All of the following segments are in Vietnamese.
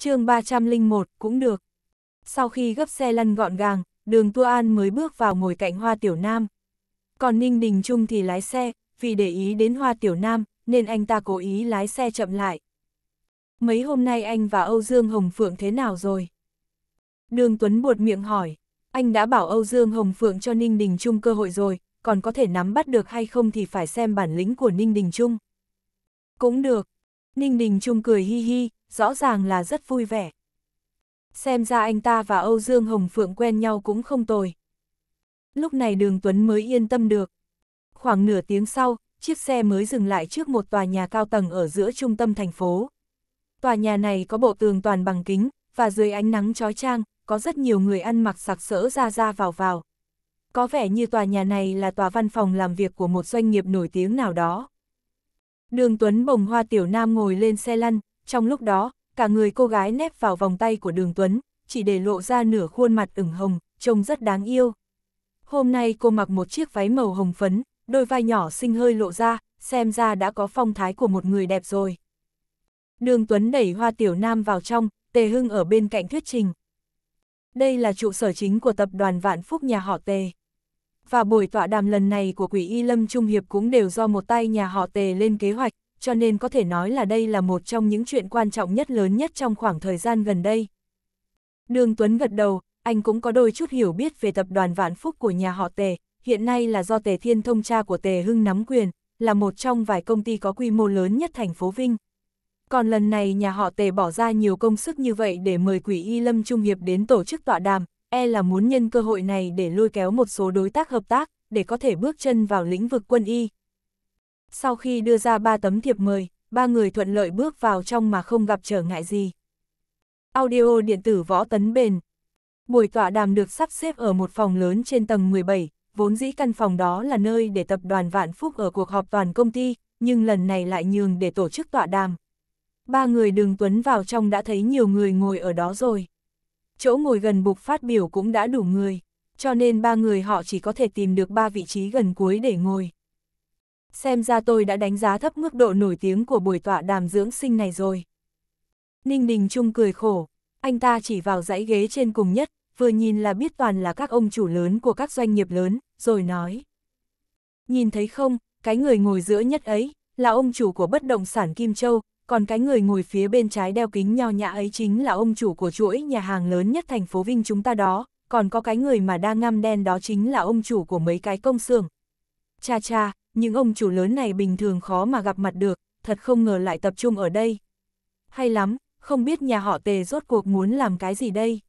chương 301 cũng được. Sau khi gấp xe lăn gọn gàng, đường Tua An mới bước vào ngồi cạnh Hoa Tiểu Nam. Còn Ninh Đình Trung thì lái xe, vì để ý đến Hoa Tiểu Nam, nên anh ta cố ý lái xe chậm lại. Mấy hôm nay anh và Âu Dương Hồng Phượng thế nào rồi? Đường Tuấn buột miệng hỏi, anh đã bảo Âu Dương Hồng Phượng cho Ninh Đình Trung cơ hội rồi, còn có thể nắm bắt được hay không thì phải xem bản lĩnh của Ninh Đình Trung. Cũng được, Ninh Đình Trung cười hi hi, rõ ràng là rất vui vẻ. Xem ra anh ta và Âu Dương Hồng Phượng quen nhau cũng không tồi. Lúc này đường Tuấn mới yên tâm được. Khoảng nửa tiếng sau, chiếc xe mới dừng lại trước một tòa nhà cao tầng ở giữa trung tâm thành phố. Tòa nhà này có bộ tường toàn bằng kính, và dưới ánh nắng chói trang, có rất nhiều người ăn mặc sặc sỡ ra ra vào vào. Có vẻ như tòa nhà này là tòa văn phòng làm việc của một doanh nghiệp nổi tiếng nào đó. Đường Tuấn bồng hoa tiểu nam ngồi lên xe lăn, trong lúc đó, cả người cô gái nép vào vòng tay của đường Tuấn, chỉ để lộ ra nửa khuôn mặt ửng hồng, trông rất đáng yêu. Hôm nay cô mặc một chiếc váy màu hồng phấn, đôi vai nhỏ xinh hơi lộ ra, xem ra đã có phong thái của một người đẹp rồi. Đường Tuấn đẩy hoa tiểu nam vào trong, Tề Hưng ở bên cạnh thuyết trình. Đây là trụ sở chính của tập đoàn Vạn Phúc nhà họ Tề và buổi tọa đàm lần này của quỷ y lâm trung hiệp cũng đều do một tay nhà họ tề lên kế hoạch, cho nên có thể nói là đây là một trong những chuyện quan trọng nhất lớn nhất trong khoảng thời gian gần đây. Đường Tuấn gật đầu, anh cũng có đôi chút hiểu biết về tập đoàn Vạn Phúc của nhà họ Tề, hiện nay là do Tề Thiên Thông cha của Tề Hưng nắm quyền, là một trong vài công ty có quy mô lớn nhất thành phố Vinh. Còn lần này nhà họ Tề bỏ ra nhiều công sức như vậy để mời quỷ y Lâm Trung Hiệp đến tổ chức tọa đàm, e là muốn nhân cơ hội này để lôi kéo một số đối tác hợp tác, để có thể bước chân vào lĩnh vực quân y. Sau khi đưa ra ba tấm thiệp mời, ba người thuận lợi bước vào trong mà không gặp trở ngại gì. Audio điện tử võ tấn bền. Buổi tọa đàm được sắp xếp ở một phòng lớn trên tầng 17, vốn dĩ căn phòng đó là nơi để tập đoàn Vạn Phúc ở cuộc họp toàn công ty, nhưng lần này lại nhường để tổ chức tọa đàm. Ba người đường tuấn vào trong đã thấy nhiều người ngồi ở đó rồi chỗ ngồi gần bục phát biểu cũng đã đủ người, cho nên ba người họ chỉ có thể tìm được ba vị trí gần cuối để ngồi. Xem ra tôi đã đánh giá thấp mức độ nổi tiếng của buổi tọa đàm dưỡng sinh này rồi. Ninh Đình Trung cười khổ, anh ta chỉ vào dãy ghế trên cùng nhất, vừa nhìn là biết toàn là các ông chủ lớn của các doanh nghiệp lớn, rồi nói. Nhìn thấy không, cái người ngồi giữa nhất ấy, là ông chủ của bất động sản Kim Châu, còn cái người ngồi phía bên trái đeo kính nho nhã ấy chính là ông chủ của chuỗi nhà hàng lớn nhất thành phố Vinh chúng ta đó, còn có cái người mà đang ngăm đen đó chính là ông chủ của mấy cái công xưởng. Cha cha, những ông chủ lớn này bình thường khó mà gặp mặt được, thật không ngờ lại tập trung ở đây. Hay lắm, không biết nhà họ tề rốt cuộc muốn làm cái gì đây.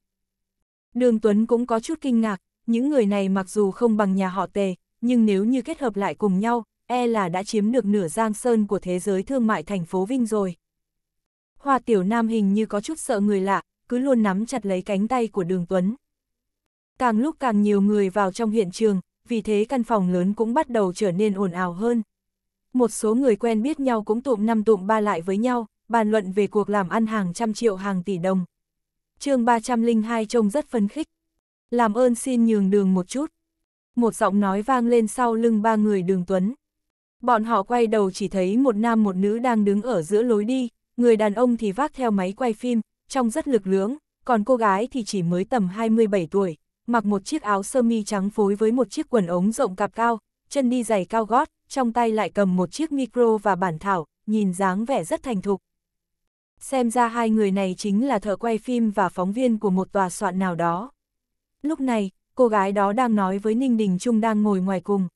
Đường Tuấn cũng có chút kinh ngạc, những người này mặc dù không bằng nhà họ tề, nhưng nếu như kết hợp lại cùng nhau, e là đã chiếm được nửa giang sơn của thế giới thương mại thành phố Vinh rồi. Hoa Tiểu Nam hình như có chút sợ người lạ, cứ luôn nắm chặt lấy cánh tay của Đường Tuấn. Càng lúc càng nhiều người vào trong hiện trường, vì thế căn phòng lớn cũng bắt đầu trở nên ồn ào hơn. Một số người quen biết nhau cũng tụm năm tụm ba lại với nhau, bàn luận về cuộc làm ăn hàng trăm triệu hàng tỷ đồng. chương 302 trông rất phấn khích. Làm ơn xin nhường đường một chút. Một giọng nói vang lên sau lưng ba người đường Tuấn. Bọn họ quay đầu chỉ thấy một nam một nữ đang đứng ở giữa lối đi, người đàn ông thì vác theo máy quay phim, trông rất lực lưỡng, còn cô gái thì chỉ mới tầm 27 tuổi, mặc một chiếc áo sơ mi trắng phối với một chiếc quần ống rộng cạp cao, chân đi giày cao gót, trong tay lại cầm một chiếc micro và bản thảo, nhìn dáng vẻ rất thành thục. Xem ra hai người này chính là thợ quay phim và phóng viên của một tòa soạn nào đó. Lúc này, cô gái đó đang nói với Ninh Đình Trung đang ngồi ngoài cùng.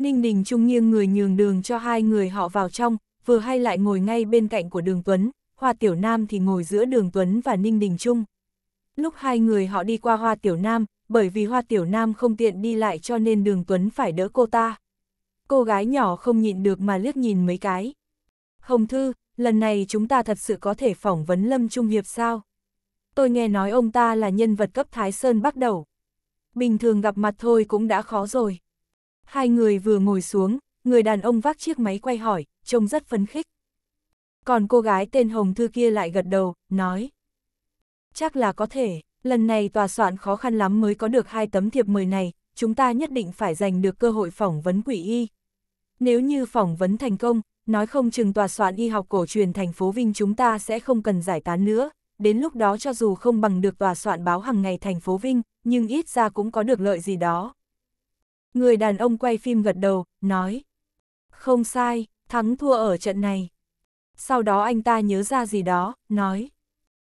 Ninh Đình Trung nghiêng người nhường đường cho hai người họ vào trong, vừa hay lại ngồi ngay bên cạnh của đường Tuấn, Hoa Tiểu Nam thì ngồi giữa đường Tuấn và Ninh Đình Trung. Lúc hai người họ đi qua Hoa Tiểu Nam, bởi vì Hoa Tiểu Nam không tiện đi lại cho nên đường Tuấn phải đỡ cô ta. Cô gái nhỏ không nhịn được mà liếc nhìn mấy cái. Hồng Thư, lần này chúng ta thật sự có thể phỏng vấn Lâm Trung Hiệp sao? Tôi nghe nói ông ta là nhân vật cấp Thái Sơn bắt đầu. Bình thường gặp mặt thôi cũng đã khó rồi. Hai người vừa ngồi xuống, người đàn ông vác chiếc máy quay hỏi, trông rất phấn khích. Còn cô gái tên Hồng Thư kia lại gật đầu, nói. Chắc là có thể, lần này tòa soạn khó khăn lắm mới có được hai tấm thiệp mời này, chúng ta nhất định phải giành được cơ hội phỏng vấn quỷ y. Nếu như phỏng vấn thành công, nói không chừng tòa soạn y học cổ truyền thành phố Vinh chúng ta sẽ không cần giải tán nữa, đến lúc đó cho dù không bằng được tòa soạn báo hàng ngày thành phố Vinh, nhưng ít ra cũng có được lợi gì đó. Người đàn ông quay phim gật đầu, nói. Không sai, thắng thua ở trận này. Sau đó anh ta nhớ ra gì đó, nói.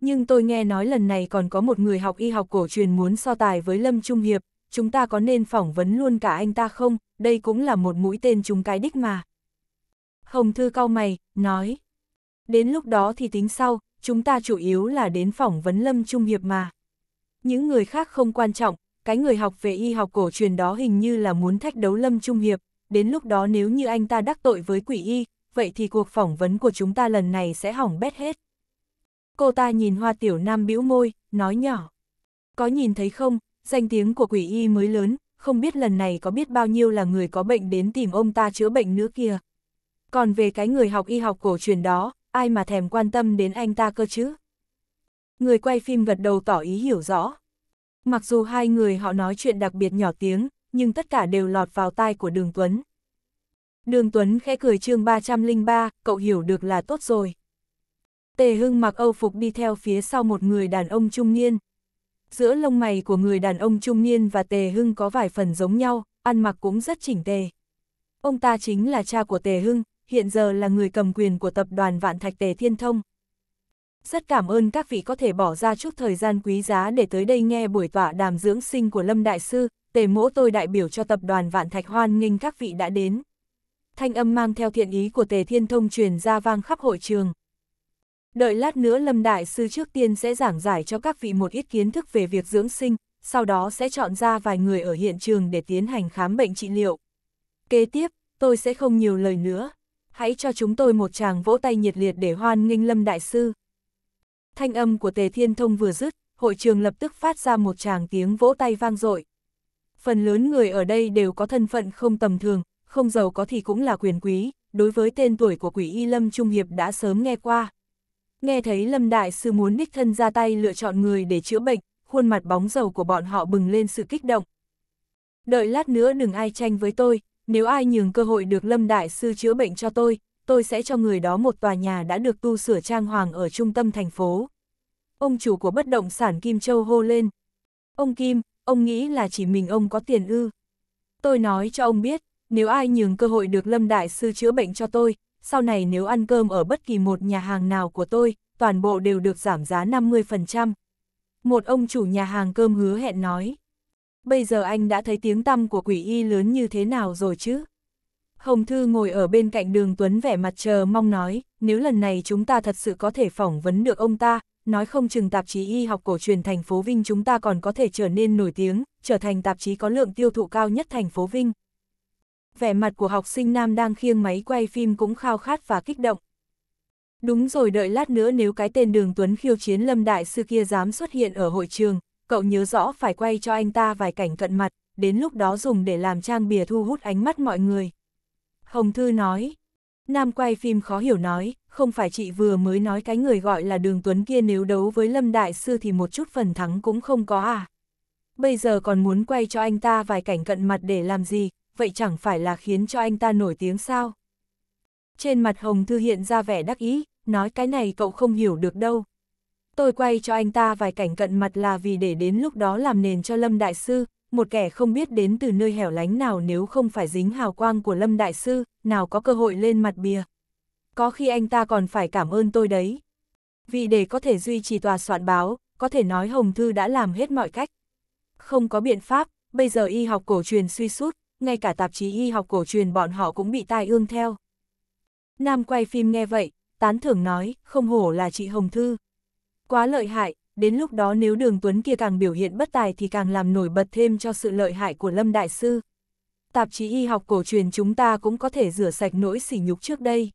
Nhưng tôi nghe nói lần này còn có một người học y học cổ truyền muốn so tài với Lâm Trung Hiệp, chúng ta có nên phỏng vấn luôn cả anh ta không, đây cũng là một mũi tên chúng cái đích mà. Hồng Thư cau mày, nói. Đến lúc đó thì tính sau, chúng ta chủ yếu là đến phỏng vấn Lâm Trung Hiệp mà. Những người khác không quan trọng, cái người học về y học cổ truyền đó hình như là muốn thách đấu Lâm Trung Hiệp, đến lúc đó nếu như anh ta đắc tội với quỷ y, vậy thì cuộc phỏng vấn của chúng ta lần này sẽ hỏng bét hết. Cô ta nhìn Hoa Tiểu Nam bĩu môi, nói nhỏ. Có nhìn thấy không, danh tiếng của quỷ y mới lớn, không biết lần này có biết bao nhiêu là người có bệnh đến tìm ông ta chữa bệnh nữa kia. Còn về cái người học y học cổ truyền đó, ai mà thèm quan tâm đến anh ta cơ chứ? Người quay phim gật đầu tỏ ý hiểu rõ. Mặc dù hai người họ nói chuyện đặc biệt nhỏ tiếng, nhưng tất cả đều lọt vào tai của Đường Tuấn. Đường Tuấn khẽ cười chương 303, cậu hiểu được là tốt rồi. Tề Hưng mặc Âu phục đi theo phía sau một người đàn ông trung niên. Giữa lông mày của người đàn ông trung niên và Tề Hưng có vài phần giống nhau, ăn mặc cũng rất chỉnh tề. Ông ta chính là cha của Tề Hưng, hiện giờ là người cầm quyền của tập đoàn Vạn Thạch Tề Thiên Thông, rất cảm ơn các vị có thể bỏ ra chút thời gian quý giá để tới đây nghe buổi tọa đàm dưỡng sinh của Lâm Đại Sư, tề mỗ tôi đại biểu cho tập đoàn Vạn Thạch Hoan nghênh các vị đã đến. Thanh âm mang theo thiện ý của tề thiên thông truyền ra vang khắp hội trường. Đợi lát nữa Lâm Đại Sư trước tiên sẽ giảng giải cho các vị một ít kiến thức về việc dưỡng sinh, sau đó sẽ chọn ra vài người ở hiện trường để tiến hành khám bệnh trị liệu. Kế tiếp, tôi sẽ không nhiều lời nữa. Hãy cho chúng tôi một tràng vỗ tay nhiệt liệt để hoan nghênh Lâm Đại Sư. Thanh âm của Tề Thiên Thông vừa dứt, hội trường lập tức phát ra một tràng tiếng vỗ tay vang dội. Phần lớn người ở đây đều có thân phận không tầm thường, không giàu có thì cũng là quyền quý, đối với tên tuổi của quỷ y Lâm Trung Hiệp đã sớm nghe qua. Nghe thấy Lâm Đại Sư muốn đích thân ra tay lựa chọn người để chữa bệnh, khuôn mặt bóng dầu của bọn họ bừng lên sự kích động. Đợi lát nữa đừng ai tranh với tôi, nếu ai nhường cơ hội được Lâm Đại Sư chữa bệnh cho tôi, tôi sẽ cho người đó một tòa nhà đã được tu sửa trang hoàng ở trung tâm thành phố. Ông chủ của bất động sản Kim Châu hô lên. Ông Kim, ông nghĩ là chỉ mình ông có tiền ư. Tôi nói cho ông biết, nếu ai nhường cơ hội được Lâm Đại Sư chữa bệnh cho tôi, sau này nếu ăn cơm ở bất kỳ một nhà hàng nào của tôi, toàn bộ đều được giảm giá 50%. Một ông chủ nhà hàng cơm hứa hẹn nói. Bây giờ anh đã thấy tiếng tăm của quỷ y lớn như thế nào rồi chứ? Hồng Thư ngồi ở bên cạnh đường Tuấn vẻ mặt chờ mong nói, nếu lần này chúng ta thật sự có thể phỏng vấn được ông ta, nói không chừng tạp chí y học cổ truyền thành phố Vinh chúng ta còn có thể trở nên nổi tiếng, trở thành tạp chí có lượng tiêu thụ cao nhất thành phố Vinh. Vẻ mặt của học sinh nam đang khiêng máy quay phim cũng khao khát và kích động. Đúng rồi đợi lát nữa nếu cái tên đường Tuấn khiêu chiến lâm đại sư kia dám xuất hiện ở hội trường, cậu nhớ rõ phải quay cho anh ta vài cảnh cận mặt, đến lúc đó dùng để làm trang bìa thu hút ánh mắt mọi người. Hồng Thư nói. Nam quay phim khó hiểu nói, không phải chị vừa mới nói cái người gọi là Đường Tuấn kia nếu đấu với Lâm Đại Sư thì một chút phần thắng cũng không có à. Bây giờ còn muốn quay cho anh ta vài cảnh cận mặt để làm gì, vậy chẳng phải là khiến cho anh ta nổi tiếng sao? Trên mặt Hồng Thư hiện ra vẻ đắc ý, nói cái này cậu không hiểu được đâu. Tôi quay cho anh ta vài cảnh cận mặt là vì để đến lúc đó làm nền cho Lâm Đại Sư, một kẻ không biết đến từ nơi hẻo lánh nào nếu không phải dính hào quang của Lâm Đại Sư, nào có cơ hội lên mặt bìa. Có khi anh ta còn phải cảm ơn tôi đấy. Vì để có thể duy trì tòa soạn báo, có thể nói Hồng Thư đã làm hết mọi cách. Không có biện pháp, bây giờ y học cổ truyền suy sút, ngay cả tạp chí y học cổ truyền bọn họ cũng bị tai ương theo. Nam quay phim nghe vậy, tán thưởng nói, không hổ là chị Hồng Thư. Quá lợi hại, đến lúc đó nếu đường Tuấn kia càng biểu hiện bất tài thì càng làm nổi bật thêm cho sự lợi hại của Lâm Đại Sư tạp chí y học cổ truyền chúng ta cũng có thể rửa sạch nỗi sỉ nhục trước đây.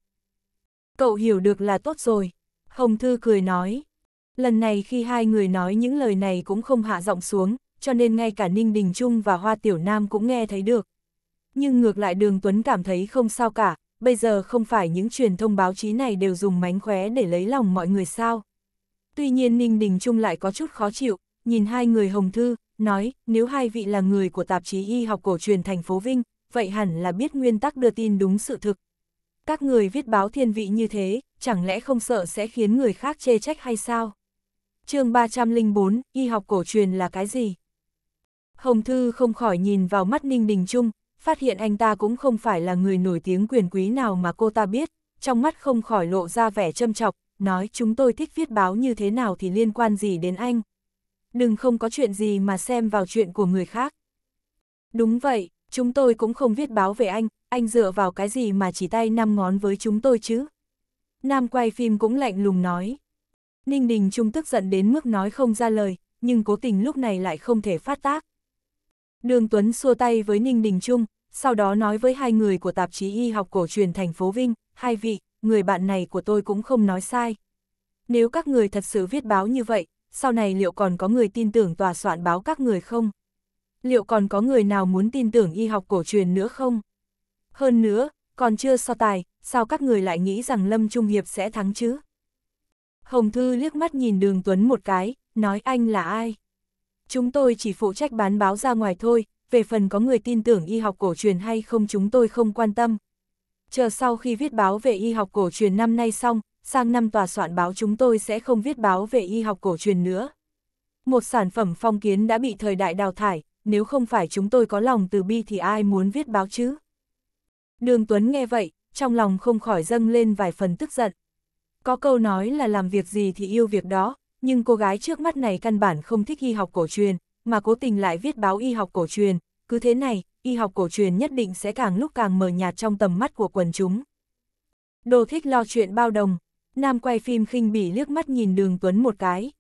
Cậu hiểu được là tốt rồi, Hồng Thư cười nói. Lần này khi hai người nói những lời này cũng không hạ giọng xuống, cho nên ngay cả Ninh Đình Trung và Hoa Tiểu Nam cũng nghe thấy được. Nhưng ngược lại Đường Tuấn cảm thấy không sao cả, bây giờ không phải những truyền thông báo chí này đều dùng mánh khóe để lấy lòng mọi người sao. Tuy nhiên Ninh Đình Trung lại có chút khó chịu, nhìn hai người Hồng Thư, nói, nếu hai vị là người của tạp chí y học cổ truyền thành phố Vinh, vậy hẳn là biết nguyên tắc đưa tin đúng sự thực. Các người viết báo thiên vị như thế, chẳng lẽ không sợ sẽ khiến người khác chê trách hay sao? chương 304, y học cổ truyền là cái gì? Hồng Thư không khỏi nhìn vào mắt Ninh Đình Trung, phát hiện anh ta cũng không phải là người nổi tiếng quyền quý nào mà cô ta biết, trong mắt không khỏi lộ ra vẻ châm chọc, nói chúng tôi thích viết báo như thế nào thì liên quan gì đến anh đừng không có chuyện gì mà xem vào chuyện của người khác. Đúng vậy, chúng tôi cũng không viết báo về anh, anh dựa vào cái gì mà chỉ tay năm ngón với chúng tôi chứ. Nam quay phim cũng lạnh lùng nói. Ninh Đình Trung tức giận đến mức nói không ra lời, nhưng cố tình lúc này lại không thể phát tác. Đường Tuấn xua tay với Ninh Đình Trung, sau đó nói với hai người của tạp chí y học cổ truyền thành phố Vinh, hai vị, người bạn này của tôi cũng không nói sai. Nếu các người thật sự viết báo như vậy, sau này liệu còn có người tin tưởng tòa soạn báo các người không? Liệu còn có người nào muốn tin tưởng y học cổ truyền nữa không? Hơn nữa, còn chưa so tài, sao các người lại nghĩ rằng Lâm Trung Hiệp sẽ thắng chứ? Hồng Thư liếc mắt nhìn Đường Tuấn một cái, nói anh là ai? Chúng tôi chỉ phụ trách bán báo ra ngoài thôi, về phần có người tin tưởng y học cổ truyền hay không chúng tôi không quan tâm. Chờ sau khi viết báo về y học cổ truyền năm nay xong, sang năm tòa soạn báo chúng tôi sẽ không viết báo về y học cổ truyền nữa. Một sản phẩm phong kiến đã bị thời đại đào thải, nếu không phải chúng tôi có lòng từ bi thì ai muốn viết báo chứ? Đường Tuấn nghe vậy, trong lòng không khỏi dâng lên vài phần tức giận. Có câu nói là làm việc gì thì yêu việc đó, nhưng cô gái trước mắt này căn bản không thích y học cổ truyền, mà cố tình lại viết báo y học cổ truyền, cứ thế này, y học cổ truyền nhất định sẽ càng lúc càng mờ nhạt trong tầm mắt của quần chúng. Đồ thích lo chuyện bao đồng, nam quay phim khinh bỉ liếc mắt nhìn đường Tuấn một cái.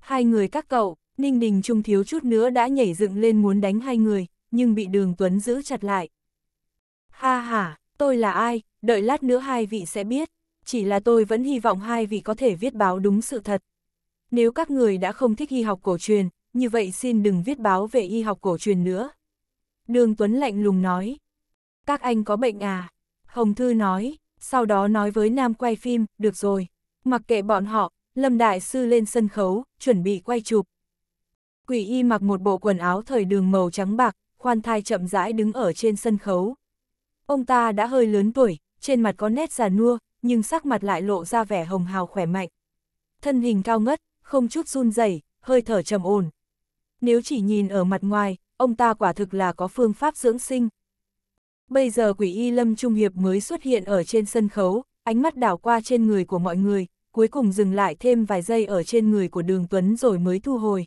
Hai người các cậu, Ninh Đình Trung thiếu chút nữa đã nhảy dựng lên muốn đánh hai người, nhưng bị đường Tuấn giữ chặt lại. Ha ha, tôi là ai, đợi lát nữa hai vị sẽ biết, chỉ là tôi vẫn hy vọng hai vị có thể viết báo đúng sự thật. Nếu các người đã không thích y học cổ truyền, như vậy xin đừng viết báo về y học cổ truyền nữa. Đường Tuấn lạnh lùng nói. Các anh có bệnh à? Hồng Thư nói, sau đó nói với nam quay phim, được rồi, mặc kệ bọn họ, Lâm Đại Sư lên sân khấu, chuẩn bị quay chụp. Quỷ y mặc một bộ quần áo thời đường màu trắng bạc, khoan thai chậm rãi đứng ở trên sân khấu. Ông ta đã hơi lớn tuổi, trên mặt có nét già nua, nhưng sắc mặt lại lộ ra vẻ hồng hào khỏe mạnh. Thân hình cao ngất, không chút run rẩy, hơi thở trầm ổn. Nếu chỉ nhìn ở mặt ngoài, ông ta quả thực là có phương pháp dưỡng sinh, Bây giờ quỷ y lâm trung hiệp mới xuất hiện ở trên sân khấu, ánh mắt đảo qua trên người của mọi người, cuối cùng dừng lại thêm vài giây ở trên người của đường Tuấn rồi mới thu hồi.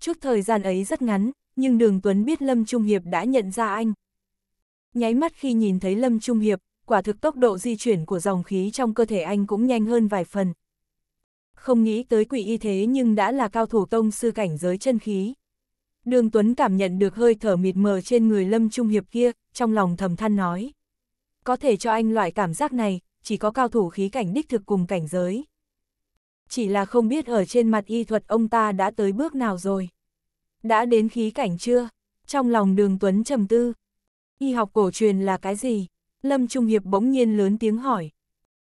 Trước thời gian ấy rất ngắn, nhưng đường Tuấn biết Lâm Trung Hiệp đã nhận ra anh. Nháy mắt khi nhìn thấy Lâm Trung Hiệp, quả thực tốc độ di chuyển của dòng khí trong cơ thể anh cũng nhanh hơn vài phần. Không nghĩ tới quỷ y thế nhưng đã là cao thủ tông sư cảnh giới chân khí. Đường Tuấn cảm nhận được hơi thở mịt mờ trên người Lâm Trung Hiệp kia, trong lòng thầm than nói. Có thể cho anh loại cảm giác này, chỉ có cao thủ khí cảnh đích thực cùng cảnh giới. Chỉ là không biết ở trên mặt y thuật ông ta đã tới bước nào rồi. Đã đến khí cảnh chưa? Trong lòng đường Tuấn trầm tư. Y học cổ truyền là cái gì? Lâm Trung Hiệp bỗng nhiên lớn tiếng hỏi.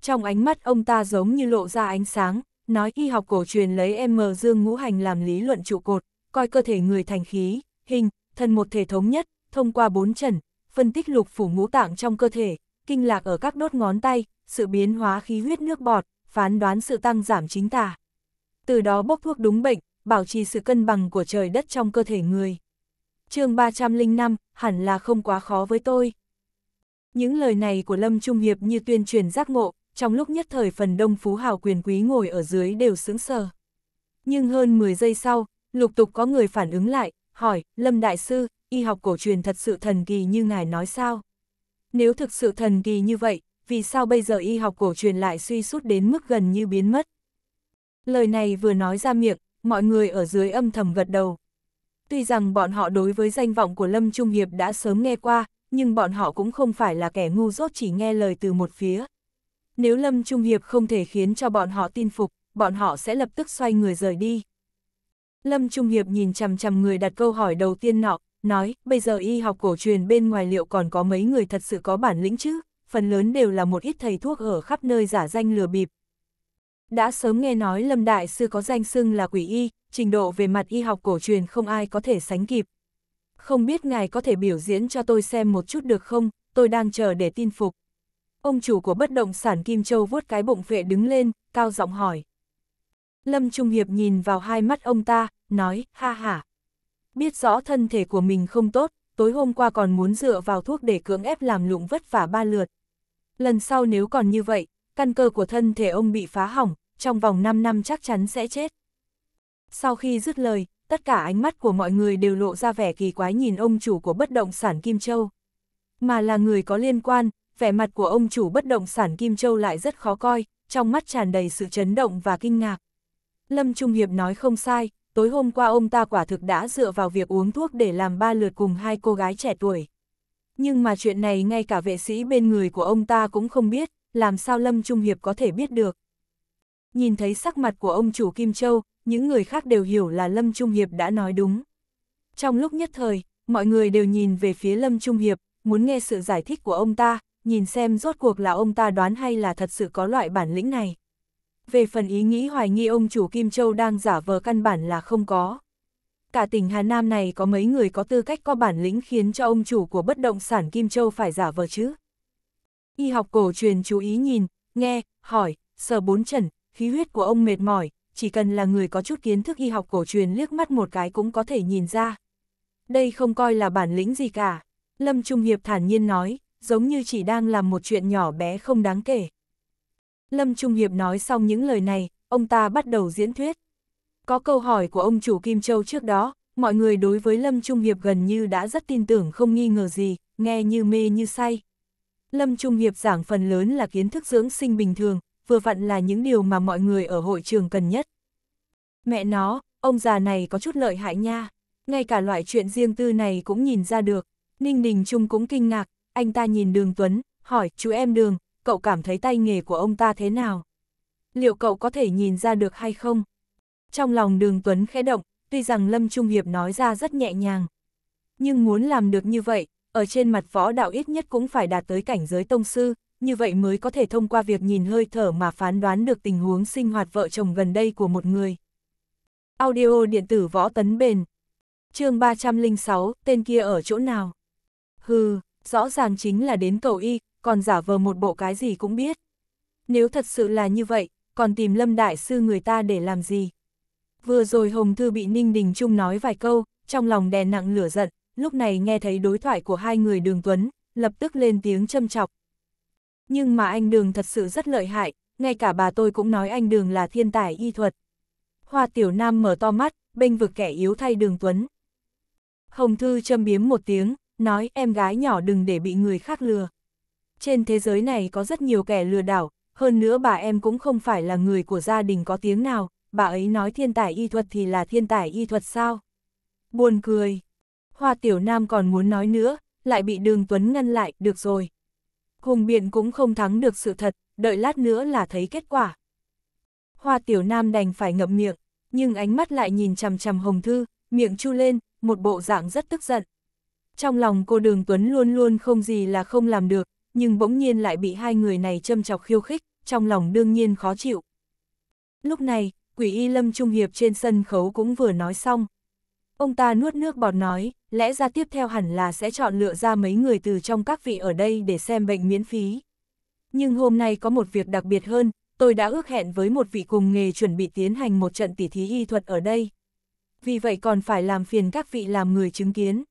Trong ánh mắt ông ta giống như lộ ra ánh sáng, nói y học cổ truyền lấy M dương ngũ hành làm lý luận trụ cột, coi cơ thể người thành khí, hình, thân một thể thống nhất, thông qua bốn trần, phân tích lục phủ ngũ tạng trong cơ thể, kinh lạc ở các đốt ngón tay, sự biến hóa khí huyết nước bọt, phán đoán sự tăng giảm chính tả. Từ đó bốc thuốc đúng bệnh, bảo trì sự cân bằng của trời đất trong cơ thể người. chương 305, hẳn là không quá khó với tôi. Những lời này của Lâm Trung Hiệp như tuyên truyền giác ngộ, trong lúc nhất thời phần đông phú hào quyền quý ngồi ở dưới đều sững sờ. Nhưng hơn 10 giây sau, lục tục có người phản ứng lại, hỏi, Lâm Đại Sư, y học cổ truyền thật sự thần kỳ như ngài nói sao? Nếu thực sự thần kỳ như vậy, vì sao bây giờ y học cổ truyền lại suy sút đến mức gần như biến mất? Lời này vừa nói ra miệng, mọi người ở dưới âm thầm gật đầu. Tuy rằng bọn họ đối với danh vọng của Lâm Trung Hiệp đã sớm nghe qua, nhưng bọn họ cũng không phải là kẻ ngu dốt chỉ nghe lời từ một phía. Nếu Lâm Trung Hiệp không thể khiến cho bọn họ tin phục, bọn họ sẽ lập tức xoay người rời đi. Lâm Trung Hiệp nhìn chằm chằm người đặt câu hỏi đầu tiên nọ, nói, bây giờ y học cổ truyền bên ngoài liệu còn có mấy người thật sự có bản lĩnh chứ, phần lớn đều là một ít thầy thuốc ở khắp nơi giả danh lừa bịp. Đã sớm nghe nói Lâm Đại Sư có danh xưng là quỷ y, trình độ về mặt y học cổ truyền không ai có thể sánh kịp. Không biết ngài có thể biểu diễn cho tôi xem một chút được không, tôi đang chờ để tin phục. Ông chủ của bất động sản Kim Châu vuốt cái bụng vệ đứng lên, cao giọng hỏi. Lâm Trung Hiệp nhìn vào hai mắt ông ta, nói, ha ha, biết rõ thân thể của mình không tốt, tối hôm qua còn muốn dựa vào thuốc để cưỡng ép làm lụng vất vả ba lượt. Lần sau nếu còn như vậy, căn cơ của thân thể ông bị phá hỏng, trong vòng 5 năm chắc chắn sẽ chết. Sau khi dứt lời, tất cả ánh mắt của mọi người đều lộ ra vẻ kỳ quái nhìn ông chủ của bất động sản Kim Châu. Mà là người có liên quan, vẻ mặt của ông chủ bất động sản Kim Châu lại rất khó coi, trong mắt tràn đầy sự chấn động và kinh ngạc. Lâm Trung Hiệp nói không sai, tối hôm qua ông ta quả thực đã dựa vào việc uống thuốc để làm ba lượt cùng hai cô gái trẻ tuổi. Nhưng mà chuyện này ngay cả vệ sĩ bên người của ông ta cũng không biết, làm sao Lâm Trung Hiệp có thể biết được. Nhìn thấy sắc mặt của ông chủ Kim Châu, những người khác đều hiểu là Lâm Trung Hiệp đã nói đúng. Trong lúc nhất thời, mọi người đều nhìn về phía Lâm Trung Hiệp, muốn nghe sự giải thích của ông ta, nhìn xem rốt cuộc là ông ta đoán hay là thật sự có loại bản lĩnh này về phần ý nghĩ hoài nghi ông chủ Kim Châu đang giả vờ căn bản là không có. Cả tỉnh Hà Nam này có mấy người có tư cách có bản lĩnh khiến cho ông chủ của bất động sản Kim Châu phải giả vờ chứ? Y học cổ truyền chú ý nhìn, nghe, hỏi, sờ bốn trần, khí huyết của ông mệt mỏi, chỉ cần là người có chút kiến thức y học cổ truyền liếc mắt một cái cũng có thể nhìn ra. Đây không coi là bản lĩnh gì cả. Lâm Trung Hiệp thản nhiên nói, giống như chỉ đang làm một chuyện nhỏ bé không đáng kể. Lâm Trung Hiệp nói xong những lời này, ông ta bắt đầu diễn thuyết. Có câu hỏi của ông chủ Kim Châu trước đó, mọi người đối với Lâm Trung Hiệp gần như đã rất tin tưởng không nghi ngờ gì, nghe như mê như say. Lâm Trung Hiệp giảng phần lớn là kiến thức dưỡng sinh bình thường, vừa vặn là những điều mà mọi người ở hội trường cần nhất. Mẹ nó, ông già này có chút lợi hại nha, ngay cả loại chuyện riêng tư này cũng nhìn ra được. Ninh Đình Trung cũng kinh ngạc, anh ta nhìn Đường Tuấn, hỏi, chú em Đường, cậu cảm thấy tay nghề của ông ta thế nào? Liệu cậu có thể nhìn ra được hay không? Trong lòng đường Tuấn khẽ động, tuy rằng Lâm Trung Hiệp nói ra rất nhẹ nhàng. Nhưng muốn làm được như vậy, ở trên mặt võ đạo ít nhất cũng phải đạt tới cảnh giới tông sư, như vậy mới có thể thông qua việc nhìn hơi thở mà phán đoán được tình huống sinh hoạt vợ chồng gần đây của một người. Audio điện tử võ tấn bền chương 306, tên kia ở chỗ nào? Hừ, rõ ràng chính là đến cầu y, còn giả vờ một bộ cái gì cũng biết. Nếu thật sự là như vậy, còn tìm Lâm Đại Sư người ta để làm gì? Vừa rồi Hồng Thư bị Ninh Đình Trung nói vài câu, trong lòng đè nặng lửa giận, lúc này nghe thấy đối thoại của hai người đường Tuấn, lập tức lên tiếng châm chọc. Nhưng mà anh đường thật sự rất lợi hại, ngay cả bà tôi cũng nói anh đường là thiên tài y thuật. Hoa Tiểu Nam mở to mắt, bênh vực kẻ yếu thay đường Tuấn. Hồng Thư châm biếm một tiếng, nói em gái nhỏ đừng để bị người khác lừa trên thế giới này có rất nhiều kẻ lừa đảo, hơn nữa bà em cũng không phải là người của gia đình có tiếng nào, bà ấy nói thiên tài y thuật thì là thiên tài y thuật sao? Buồn cười. Hoa Tiểu Nam còn muốn nói nữa, lại bị Đường Tuấn ngăn lại, được rồi. Hùng biện cũng không thắng được sự thật, đợi lát nữa là thấy kết quả. Hoa Tiểu Nam đành phải ngậm miệng, nhưng ánh mắt lại nhìn chằm chằm Hồng Thư, miệng chu lên, một bộ dạng rất tức giận. Trong lòng cô Đường Tuấn luôn luôn không gì là không làm được, nhưng bỗng nhiên lại bị hai người này châm chọc khiêu khích, trong lòng đương nhiên khó chịu. Lúc này, quỷ y lâm trung hiệp trên sân khấu cũng vừa nói xong. Ông ta nuốt nước bọt nói, lẽ ra tiếp theo hẳn là sẽ chọn lựa ra mấy người từ trong các vị ở đây để xem bệnh miễn phí. Nhưng hôm nay có một việc đặc biệt hơn, tôi đã ước hẹn với một vị cùng nghề chuẩn bị tiến hành một trận tỉ thí y thuật ở đây. Vì vậy còn phải làm phiền các vị làm người chứng kiến.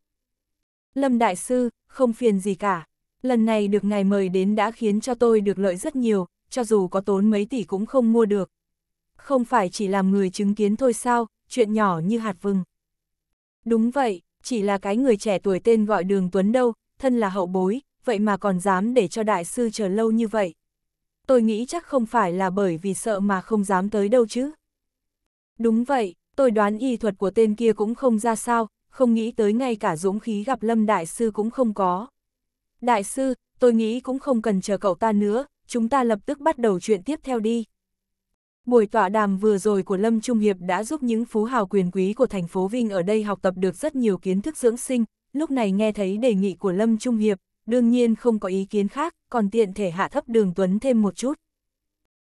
Lâm Đại Sư, không phiền gì cả. Lần này được ngài mời đến đã khiến cho tôi được lợi rất nhiều, cho dù có tốn mấy tỷ cũng không mua được. Không phải chỉ làm người chứng kiến thôi sao, chuyện nhỏ như hạt vừng. Đúng vậy, chỉ là cái người trẻ tuổi tên gọi Đường Tuấn đâu, thân là hậu bối, vậy mà còn dám để cho đại sư chờ lâu như vậy. Tôi nghĩ chắc không phải là bởi vì sợ mà không dám tới đâu chứ. Đúng vậy, tôi đoán y thuật của tên kia cũng không ra sao, không nghĩ tới ngay cả dũng khí gặp Lâm Đại Sư cũng không có. Đại sư, tôi nghĩ cũng không cần chờ cậu ta nữa, chúng ta lập tức bắt đầu chuyện tiếp theo đi. Buổi tọa đàm vừa rồi của Lâm Trung Hiệp đã giúp những phú hào quyền quý của thành phố Vinh ở đây học tập được rất nhiều kiến thức dưỡng sinh, lúc này nghe thấy đề nghị của Lâm Trung Hiệp, đương nhiên không có ý kiến khác, còn tiện thể hạ thấp đường Tuấn thêm một chút.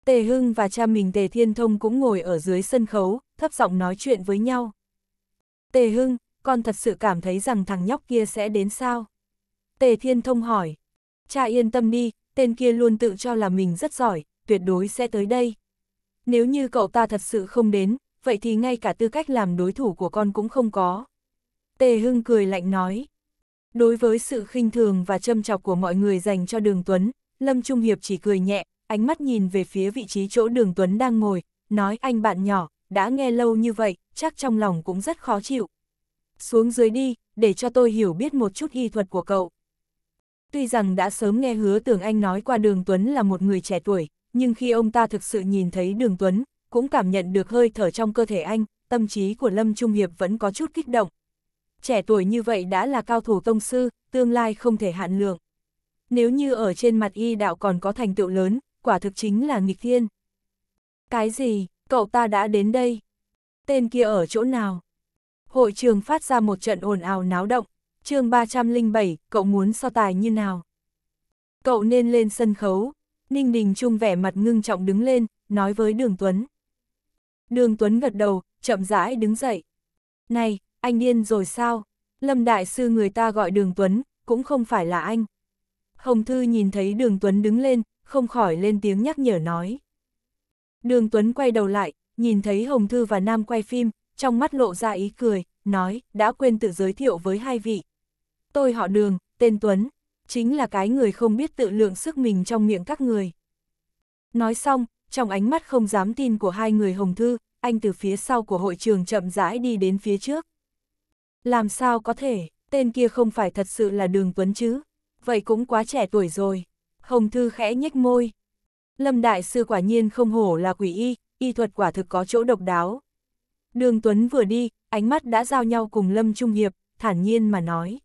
Tề Hưng và cha mình Tề Thiên Thông cũng ngồi ở dưới sân khấu, thấp giọng nói chuyện với nhau. Tề Hưng, con thật sự cảm thấy rằng thằng nhóc kia sẽ đến sao? Tề Thiên Thông hỏi. Cha yên tâm đi, tên kia luôn tự cho là mình rất giỏi, tuyệt đối sẽ tới đây. Nếu như cậu ta thật sự không đến, vậy thì ngay cả tư cách làm đối thủ của con cũng không có. Tề Hưng cười lạnh nói. Đối với sự khinh thường và châm chọc của mọi người dành cho Đường Tuấn, Lâm Trung Hiệp chỉ cười nhẹ, ánh mắt nhìn về phía vị trí chỗ Đường Tuấn đang ngồi, nói anh bạn nhỏ, đã nghe lâu như vậy, chắc trong lòng cũng rất khó chịu. Xuống dưới đi, để cho tôi hiểu biết một chút y thuật của cậu. Tuy rằng đã sớm nghe hứa tưởng anh nói qua Đường Tuấn là một người trẻ tuổi, nhưng khi ông ta thực sự nhìn thấy Đường Tuấn, cũng cảm nhận được hơi thở trong cơ thể anh, tâm trí của Lâm Trung Hiệp vẫn có chút kích động. Trẻ tuổi như vậy đã là cao thủ tông sư, tương lai không thể hạn lượng. Nếu như ở trên mặt y đạo còn có thành tựu lớn, quả thực chính là nghịch thiên. Cái gì, cậu ta đã đến đây? Tên kia ở chỗ nào? Hội trường phát ra một trận ồn ào náo động, chương 307, cậu muốn so tài như nào? Cậu nên lên sân khấu. Ninh Đình Trung vẻ mặt ngưng trọng đứng lên, nói với Đường Tuấn. Đường Tuấn gật đầu, chậm rãi đứng dậy. Này, anh điên rồi sao? Lâm Đại Sư người ta gọi Đường Tuấn, cũng không phải là anh. Hồng Thư nhìn thấy Đường Tuấn đứng lên, không khỏi lên tiếng nhắc nhở nói. Đường Tuấn quay đầu lại, nhìn thấy Hồng Thư và Nam quay phim, trong mắt lộ ra ý cười, nói, đã quên tự giới thiệu với hai vị, tôi họ đường, tên Tuấn, chính là cái người không biết tự lượng sức mình trong miệng các người. Nói xong, trong ánh mắt không dám tin của hai người Hồng Thư, anh từ phía sau của hội trường chậm rãi đi đến phía trước. Làm sao có thể, tên kia không phải thật sự là đường Tuấn chứ, vậy cũng quá trẻ tuổi rồi. Hồng Thư khẽ nhếch môi. Lâm Đại Sư quả nhiên không hổ là quỷ y, y thuật quả thực có chỗ độc đáo. Đường Tuấn vừa đi, ánh mắt đã giao nhau cùng Lâm Trung Hiệp, thản nhiên mà nói.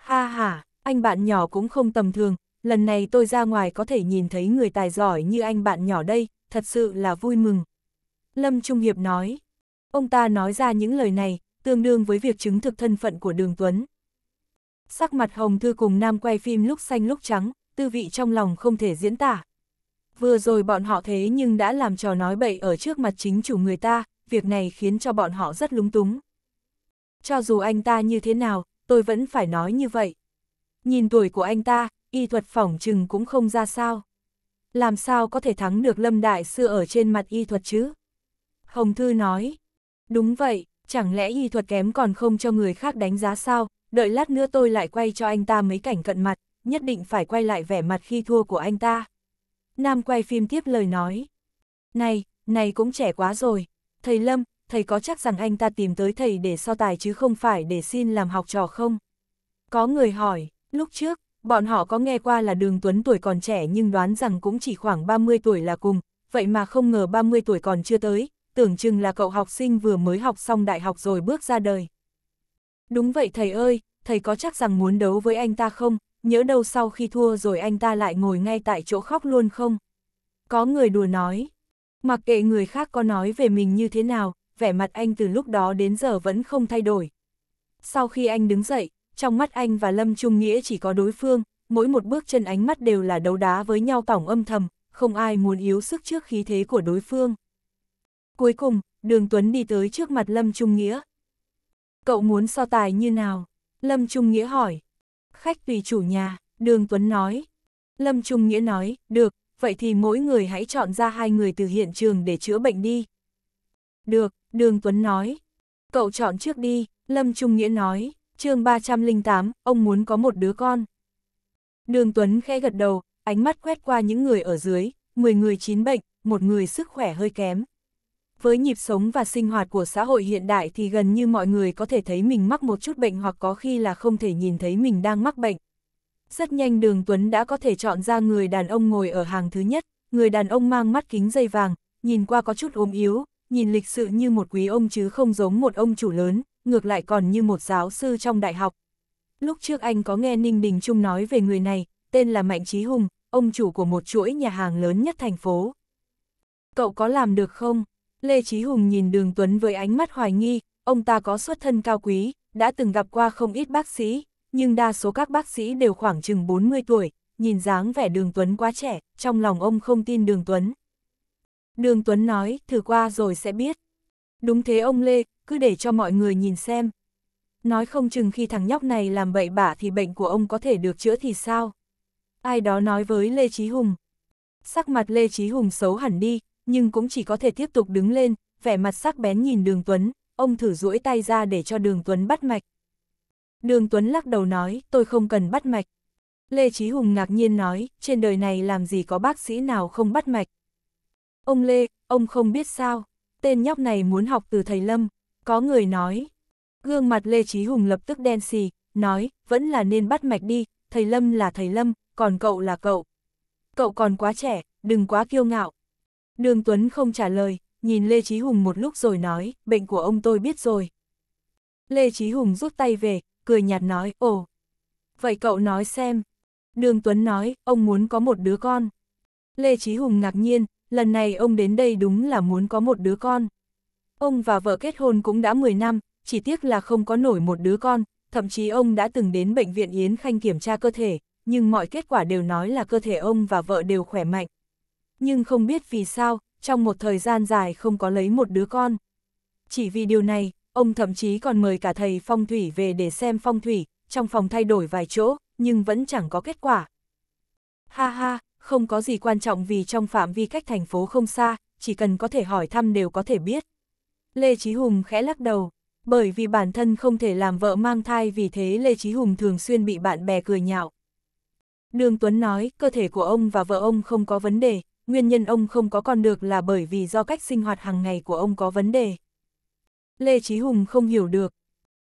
Ha ha, anh bạn nhỏ cũng không tầm thường, lần này tôi ra ngoài có thể nhìn thấy người tài giỏi như anh bạn nhỏ đây, thật sự là vui mừng. Lâm Trung Hiệp nói, ông ta nói ra những lời này, tương đương với việc chứng thực thân phận của Đường Tuấn. Sắc mặt Hồng Thư cùng Nam quay phim lúc xanh lúc trắng, tư vị trong lòng không thể diễn tả. Vừa rồi bọn họ thế nhưng đã làm trò nói bậy ở trước mặt chính chủ người ta, việc này khiến cho bọn họ rất lúng túng. Cho dù anh ta như thế nào, tôi vẫn phải nói như vậy. Nhìn tuổi của anh ta, y thuật phỏng chừng cũng không ra sao. Làm sao có thể thắng được Lâm Đại Sư ở trên mặt y thuật chứ? Hồng Thư nói, đúng vậy, chẳng lẽ y thuật kém còn không cho người khác đánh giá sao, đợi lát nữa tôi lại quay cho anh ta mấy cảnh cận mặt, nhất định phải quay lại vẻ mặt khi thua của anh ta. Nam quay phim tiếp lời nói, này, này cũng trẻ quá rồi, thầy Lâm, thầy có chắc rằng anh ta tìm tới thầy để so tài chứ không phải để xin làm học trò không? Có người hỏi, lúc trước, bọn họ có nghe qua là đường Tuấn tuổi còn trẻ nhưng đoán rằng cũng chỉ khoảng 30 tuổi là cùng, vậy mà không ngờ 30 tuổi còn chưa tới, tưởng chừng là cậu học sinh vừa mới học xong đại học rồi bước ra đời. Đúng vậy thầy ơi, thầy có chắc rằng muốn đấu với anh ta không, nhớ đâu sau khi thua rồi anh ta lại ngồi ngay tại chỗ khóc luôn không? Có người đùa nói, mặc kệ người khác có nói về mình như thế nào, vẻ mặt anh từ lúc đó đến giờ vẫn không thay đổi. Sau khi anh đứng dậy, trong mắt anh và Lâm Trung Nghĩa chỉ có đối phương, mỗi một bước chân ánh mắt đều là đấu đá với nhau tổng âm thầm, không ai muốn yếu sức trước khí thế của đối phương. Cuối cùng, Đường Tuấn đi tới trước mặt Lâm Trung Nghĩa. Cậu muốn so tài như nào? Lâm Trung Nghĩa hỏi. Khách tùy chủ nhà, Đường Tuấn nói. Lâm Trung Nghĩa nói, được, vậy thì mỗi người hãy chọn ra hai người từ hiện trường để chữa bệnh đi. Được, Đường Tuấn nói. Cậu chọn trước đi, Lâm Trung Nghĩa nói, chương 308, ông muốn có một đứa con. Đường Tuấn khẽ gật đầu, ánh mắt quét qua những người ở dưới, 10 người chín bệnh, một người sức khỏe hơi kém. Với nhịp sống và sinh hoạt của xã hội hiện đại thì gần như mọi người có thể thấy mình mắc một chút bệnh hoặc có khi là không thể nhìn thấy mình đang mắc bệnh. Rất nhanh Đường Tuấn đã có thể chọn ra người đàn ông ngồi ở hàng thứ nhất, người đàn ông mang mắt kính dây vàng, nhìn qua có chút ốm yếu, nhìn lịch sự như một quý ông chứ không giống một ông chủ lớn, ngược lại còn như một giáo sư trong đại học. Lúc trước anh có nghe Ninh Đình Trung nói về người này, tên là Mạnh Trí Hùng, ông chủ của một chuỗi nhà hàng lớn nhất thành phố. Cậu có làm được không? Lê Trí Hùng nhìn Đường Tuấn với ánh mắt hoài nghi, ông ta có xuất thân cao quý, đã từng gặp qua không ít bác sĩ, nhưng đa số các bác sĩ đều khoảng chừng 40 tuổi, nhìn dáng vẻ Đường Tuấn quá trẻ, trong lòng ông không tin Đường Tuấn. Đường Tuấn nói, thử qua rồi sẽ biết. Đúng thế ông Lê, cứ để cho mọi người nhìn xem. Nói không chừng khi thằng nhóc này làm bậy bạ thì bệnh của ông có thể được chữa thì sao? Ai đó nói với Lê Chí Hùng. Sắc mặt Lê Chí Hùng xấu hẳn đi, nhưng cũng chỉ có thể tiếp tục đứng lên, vẻ mặt sắc bén nhìn Đường Tuấn, ông thử duỗi tay ra để cho Đường Tuấn bắt mạch. Đường Tuấn lắc đầu nói, tôi không cần bắt mạch. Lê Chí Hùng ngạc nhiên nói, trên đời này làm gì có bác sĩ nào không bắt mạch. Ông Lê, ông không biết sao, tên nhóc này muốn học từ thầy Lâm, có người nói. Gương mặt Lê chí Hùng lập tức đen xì, nói, vẫn là nên bắt mạch đi, thầy Lâm là thầy Lâm, còn cậu là cậu. Cậu còn quá trẻ, đừng quá kiêu ngạo. Đường Tuấn không trả lời, nhìn Lê chí Hùng một lúc rồi nói, bệnh của ông tôi biết rồi. Lê chí Hùng rút tay về, cười nhạt nói, ồ. Vậy cậu nói xem. Đường Tuấn nói, ông muốn có một đứa con. Lê chí Hùng ngạc nhiên, lần này ông đến đây đúng là muốn có một đứa con. Ông và vợ kết hôn cũng đã 10 năm, chỉ tiếc là không có nổi một đứa con, thậm chí ông đã từng đến bệnh viện Yến Khanh kiểm tra cơ thể, nhưng mọi kết quả đều nói là cơ thể ông và vợ đều khỏe mạnh. Nhưng không biết vì sao, trong một thời gian dài không có lấy một đứa con. Chỉ vì điều này, ông thậm chí còn mời cả thầy phong thủy về để xem phong thủy, trong phòng thay đổi vài chỗ, nhưng vẫn chẳng có kết quả. Ha ha, không có gì quan trọng vì trong phạm vi cách thành phố không xa, chỉ cần có thể hỏi thăm đều có thể biết. Lê Chí Hùng khẽ lắc đầu, bởi vì bản thân không thể làm vợ mang thai vì thế Lê Chí Hùng thường xuyên bị bạn bè cười nhạo. Đường Tuấn nói, cơ thể của ông và vợ ông không có vấn đề, nguyên nhân ông không có con được là bởi vì do cách sinh hoạt hàng ngày của ông có vấn đề. Lê Chí Hùng không hiểu được.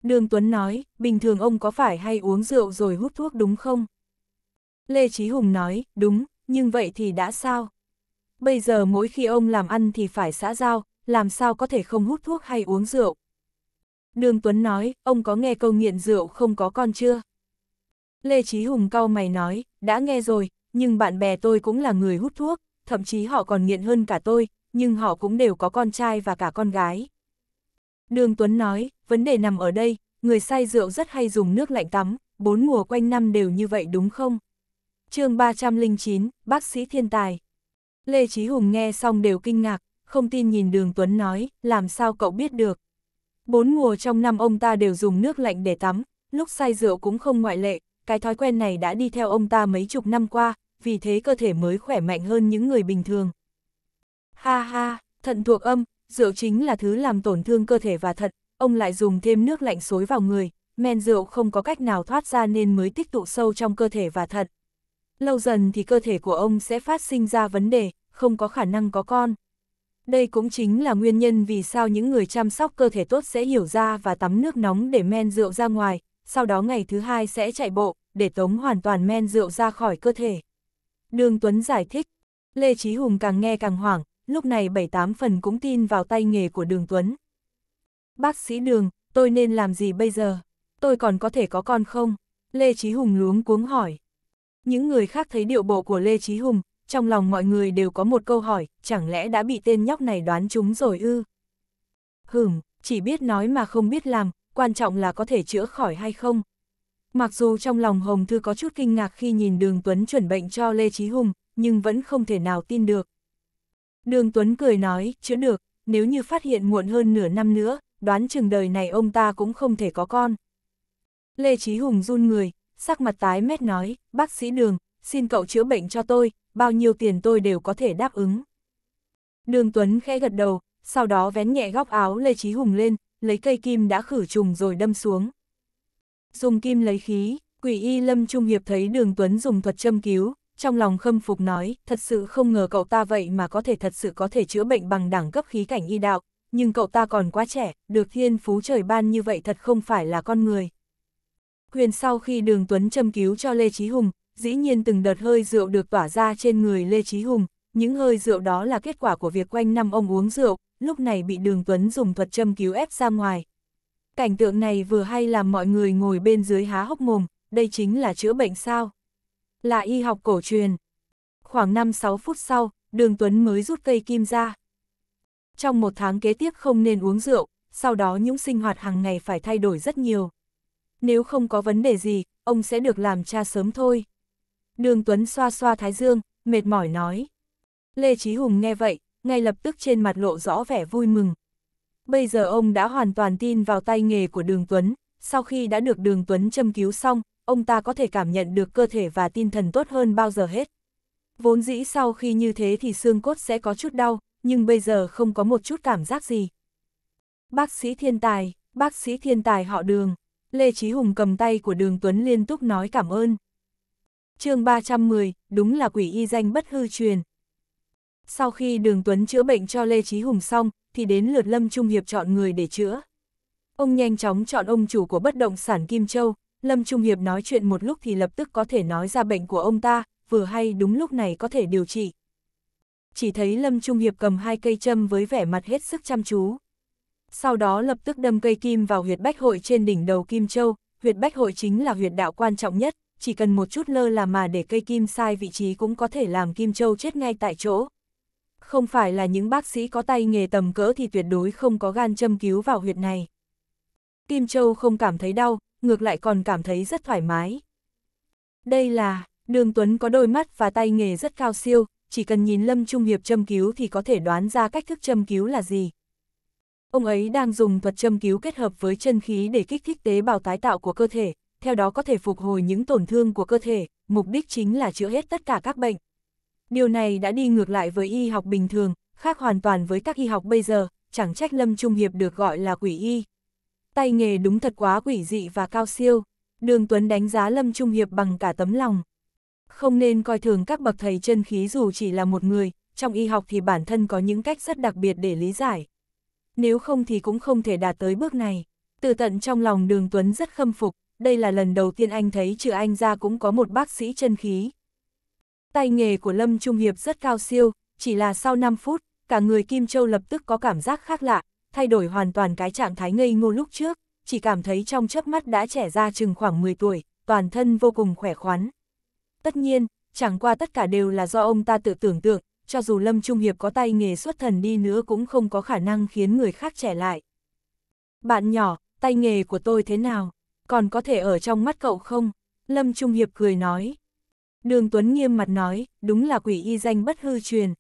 Đường Tuấn nói, bình thường ông có phải hay uống rượu rồi hút thuốc đúng không? Lê Chí Hùng nói, đúng, nhưng vậy thì đã sao? Bây giờ mỗi khi ông làm ăn thì phải xã giao, làm sao có thể không hút thuốc hay uống rượu? Đường Tuấn nói, ông có nghe câu nghiện rượu không có con chưa? Lê Chí Hùng cau mày nói, đã nghe rồi, nhưng bạn bè tôi cũng là người hút thuốc, thậm chí họ còn nghiện hơn cả tôi, nhưng họ cũng đều có con trai và cả con gái. Đường Tuấn nói, vấn đề nằm ở đây, người say rượu rất hay dùng nước lạnh tắm, bốn mùa quanh năm đều như vậy đúng không? chương 309, bác sĩ thiên tài. Lê Chí Hùng nghe xong đều kinh ngạc, không tin nhìn đường Tuấn nói, làm sao cậu biết được. Bốn mùa trong năm ông ta đều dùng nước lạnh để tắm, lúc say rượu cũng không ngoại lệ, cái thói quen này đã đi theo ông ta mấy chục năm qua, vì thế cơ thể mới khỏe mạnh hơn những người bình thường. Ha ha, thận thuộc âm, rượu chính là thứ làm tổn thương cơ thể và thận, ông lại dùng thêm nước lạnh xối vào người, men rượu không có cách nào thoát ra nên mới tích tụ sâu trong cơ thể và thận lâu dần thì cơ thể của ông sẽ phát sinh ra vấn đề, không có khả năng có con. Đây cũng chính là nguyên nhân vì sao những người chăm sóc cơ thể tốt sẽ hiểu ra và tắm nước nóng để men rượu ra ngoài, sau đó ngày thứ hai sẽ chạy bộ, để tống hoàn toàn men rượu ra khỏi cơ thể. Đường Tuấn giải thích, Lê Chí Hùng càng nghe càng hoảng, lúc này 7-8 phần cũng tin vào tay nghề của Đường Tuấn. Bác sĩ Đường, tôi nên làm gì bây giờ? Tôi còn có thể có con không? Lê Chí Hùng luống cuống hỏi. Những người khác thấy điệu bộ của Lê Chí Hùng, trong lòng mọi người đều có một câu hỏi, chẳng lẽ đã bị tên nhóc này đoán trúng rồi ư? Hửm, chỉ biết nói mà không biết làm, quan trọng là có thể chữa khỏi hay không. Mặc dù trong lòng Hồng Thư có chút kinh ngạc khi nhìn Đường Tuấn chuẩn bệnh cho Lê Chí Hùng, nhưng vẫn không thể nào tin được. Đường Tuấn cười nói, chữa được, nếu như phát hiện muộn hơn nửa năm nữa, đoán chừng đời này ông ta cũng không thể có con. Lê Chí Hùng run người, sắc mặt tái mét nói, bác sĩ đường, xin cậu chữa bệnh cho tôi, bao nhiêu tiền tôi đều có thể đáp ứng. Đường Tuấn khẽ gật đầu, sau đó vén nhẹ góc áo Lê Chí Hùng lên, lấy cây kim đã khử trùng rồi đâm xuống. Dùng kim lấy khí, quỷ y Lâm Trung Hiệp thấy đường Tuấn dùng thuật châm cứu, trong lòng khâm phục nói, thật sự không ngờ cậu ta vậy mà có thể thật sự có thể chữa bệnh bằng đẳng cấp khí cảnh y đạo, nhưng cậu ta còn quá trẻ, được thiên phú trời ban như vậy thật không phải là con người. Huyền sau khi đường Tuấn châm cứu cho Lê Chí Hùng, dĩ nhiên từng đợt hơi rượu được tỏa ra trên người Lê Chí Hùng, những hơi rượu đó là kết quả của việc quanh năm ông uống rượu, lúc này bị đường Tuấn dùng thuật châm cứu ép ra ngoài. Cảnh tượng này vừa hay làm mọi người ngồi bên dưới há hốc mồm, đây chính là chữa bệnh sao? Là y học cổ truyền. Khoảng 5-6 phút sau, đường Tuấn mới rút cây kim ra. Trong một tháng kế tiếp không nên uống rượu, sau đó những sinh hoạt hàng ngày phải thay đổi rất nhiều nếu không có vấn đề gì, ông sẽ được làm cha sớm thôi. Đường Tuấn xoa xoa thái dương, mệt mỏi nói. Lê Chí Hùng nghe vậy, ngay lập tức trên mặt lộ rõ vẻ vui mừng. Bây giờ ông đã hoàn toàn tin vào tay nghề của Đường Tuấn, sau khi đã được Đường Tuấn châm cứu xong, ông ta có thể cảm nhận được cơ thể và tinh thần tốt hơn bao giờ hết. Vốn dĩ sau khi như thế thì xương cốt sẽ có chút đau, nhưng bây giờ không có một chút cảm giác gì. Bác sĩ thiên tài, bác sĩ thiên tài họ đường. Lê Chí Hùng cầm tay của Đường Tuấn liên tục nói cảm ơn. chương 310, đúng là quỷ y danh bất hư truyền. Sau khi Đường Tuấn chữa bệnh cho Lê Chí Hùng xong, thì đến lượt Lâm Trung Hiệp chọn người để chữa. Ông nhanh chóng chọn ông chủ của bất động sản Kim Châu, Lâm Trung Hiệp nói chuyện một lúc thì lập tức có thể nói ra bệnh của ông ta, vừa hay đúng lúc này có thể điều trị. Chỉ thấy Lâm Trung Hiệp cầm hai cây châm với vẻ mặt hết sức chăm chú sau đó lập tức đâm cây kim vào huyệt bách hội trên đỉnh đầu Kim Châu, huyệt bách hội chính là huyệt đạo quan trọng nhất, chỉ cần một chút lơ là mà để cây kim sai vị trí cũng có thể làm Kim Châu chết ngay tại chỗ. Không phải là những bác sĩ có tay nghề tầm cỡ thì tuyệt đối không có gan châm cứu vào huyệt này. Kim Châu không cảm thấy đau, ngược lại còn cảm thấy rất thoải mái. Đây là, Đường Tuấn có đôi mắt và tay nghề rất cao siêu, chỉ cần nhìn Lâm Trung Hiệp châm cứu thì có thể đoán ra cách thức châm cứu là gì. Ông ấy đang dùng thuật châm cứu kết hợp với chân khí để kích thích tế bào tái tạo của cơ thể, theo đó có thể phục hồi những tổn thương của cơ thể, mục đích chính là chữa hết tất cả các bệnh. Điều này đã đi ngược lại với y học bình thường, khác hoàn toàn với các y học bây giờ, chẳng trách Lâm Trung Hiệp được gọi là quỷ y. Tay nghề đúng thật quá quỷ dị và cao siêu, Đường Tuấn đánh giá Lâm Trung Hiệp bằng cả tấm lòng. Không nên coi thường các bậc thầy chân khí dù chỉ là một người, trong y học thì bản thân có những cách rất đặc biệt để lý giải nếu không thì cũng không thể đạt tới bước này. Từ tận trong lòng đường Tuấn rất khâm phục, đây là lần đầu tiên anh thấy trừ anh ra cũng có một bác sĩ chân khí. Tay nghề của Lâm Trung Hiệp rất cao siêu, chỉ là sau 5 phút, cả người Kim Châu lập tức có cảm giác khác lạ, thay đổi hoàn toàn cái trạng thái ngây ngô lúc trước, chỉ cảm thấy trong chớp mắt đã trẻ ra chừng khoảng 10 tuổi, toàn thân vô cùng khỏe khoắn. Tất nhiên, chẳng qua tất cả đều là do ông ta tự tưởng tượng, cho dù Lâm Trung Hiệp có tay nghề xuất thần đi nữa cũng không có khả năng khiến người khác trẻ lại. Bạn nhỏ, tay nghề của tôi thế nào? Còn có thể ở trong mắt cậu không? Lâm Trung Hiệp cười nói. Đường Tuấn nghiêm mặt nói, đúng là quỷ y danh bất hư truyền.